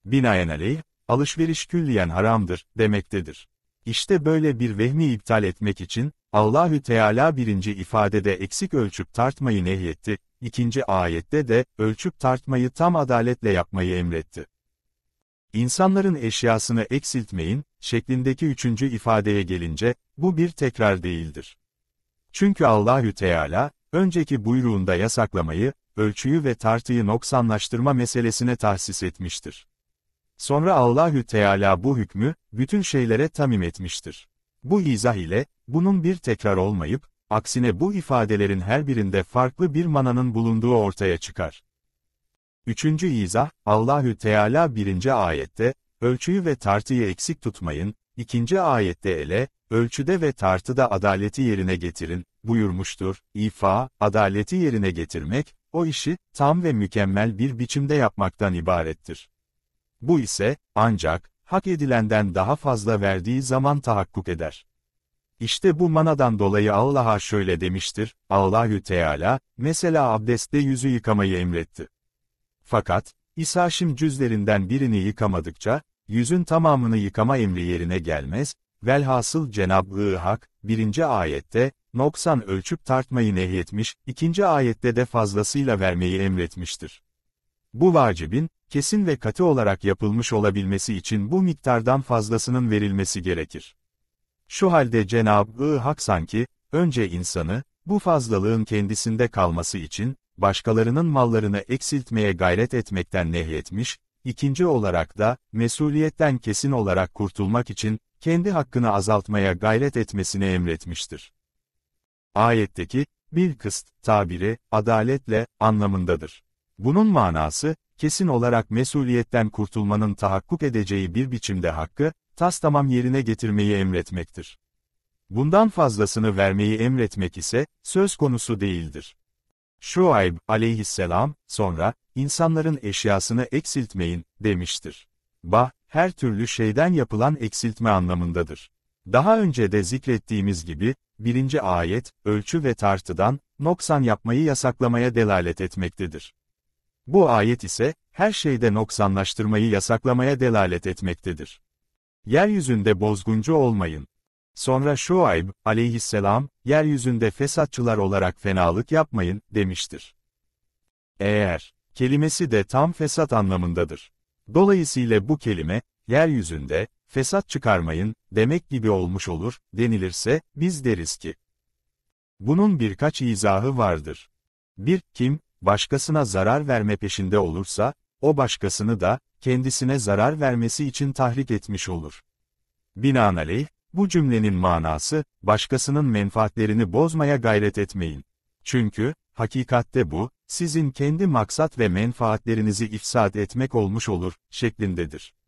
Binaenaleyh, alışveriş külliyen haramdır, demektedir. İşte böyle bir vehmi iptal etmek için, Allahü Teala birinci ifadede eksik ölçüp tartmayı nehyetti, İkinci ayette de, ölçüp tartmayı tam adaletle yapmayı emretti. İnsanların eşyasını eksiltmeyin, şeklindeki üçüncü ifadeye gelince, bu bir tekrar değildir. Çünkü Allahü Teala, önceki buyruğunda yasaklamayı, ölçüyü ve tartıyı noksanlaştırma meselesine tahsis etmiştir. Sonra Allahü Teala bu hükmü, bütün şeylere tamim etmiştir. Bu izah ile, bunun bir tekrar olmayıp, Aksine bu ifadelerin her birinde farklı bir mananın bulunduğu ortaya çıkar. Üçüncü izah, Allahü Teala birinci ayette, ölçüyü ve tartıyı eksik tutmayın, ikinci ayette ele, ölçüde ve tartıda adaleti yerine getirin, buyurmuştur. İfa, adaleti yerine getirmek, o işi, tam ve mükemmel bir biçimde yapmaktan ibarettir. Bu ise, ancak, hak edilenden daha fazla verdiği zaman tahakkuk eder. İşte bu manadan dolayı Allah'a şöyle demiştir, Allahü Teala, mesela abdestte yüzü yıkamayı emretti. Fakat, İsa şim cüzlerinden birini yıkamadıkça, yüzün tamamını yıkama emri yerine gelmez, velhasıl Cenab-ı Hak, birinci ayette, noksan ölçüp tartmayı nehyetmiş, ikinci ayette de fazlasıyla vermeyi emretmiştir. Bu vacibin, kesin ve katı olarak yapılmış olabilmesi için bu miktardan fazlasının verilmesi gerekir. Şu halde Cenab-ı Hak sanki, önce insanı, bu fazlalığın kendisinde kalması için, başkalarının mallarını eksiltmeye gayret etmekten nehyetmiş, ikinci olarak da, mesuliyetten kesin olarak kurtulmak için, kendi hakkını azaltmaya gayret etmesini emretmiştir. Ayetteki, bir bilkıst, tabiri, adaletle, anlamındadır. Bunun manası, kesin olarak mesuliyetten kurtulmanın tahakkuk edeceği bir biçimde hakkı, tas tamam yerine getirmeyi emretmektir. Bundan fazlasını vermeyi emretmek ise, söz konusu değildir. Şuayb aleyhisselam, sonra, insanların eşyasını eksiltmeyin, demiştir. Bah, her türlü şeyden yapılan eksiltme anlamındadır. Daha önce de zikrettiğimiz gibi, birinci ayet, ölçü ve tartıdan, noksan yapmayı yasaklamaya delalet etmektedir. Bu ayet ise, her şeyde noksanlaştırmayı yasaklamaya delalet etmektedir. Yeryüzünde bozguncu olmayın. Sonra Şuayb, aleyhisselam, yeryüzünde fesatçılar olarak fenalık yapmayın, demiştir. Eğer, kelimesi de tam fesat anlamındadır. Dolayısıyla bu kelime, yeryüzünde, fesat çıkarmayın, demek gibi olmuş olur, denilirse, biz deriz ki. Bunun birkaç izahı vardır. Bir Kim, başkasına zarar verme peşinde olursa, o başkasını da, kendisine zarar vermesi için tahrik etmiş olur. Binaenaleyh, bu cümlenin manası, başkasının menfaatlerini bozmaya gayret etmeyin. Çünkü, hakikatte bu, sizin kendi maksat ve menfaatlerinizi ifsad etmek olmuş olur, şeklindedir.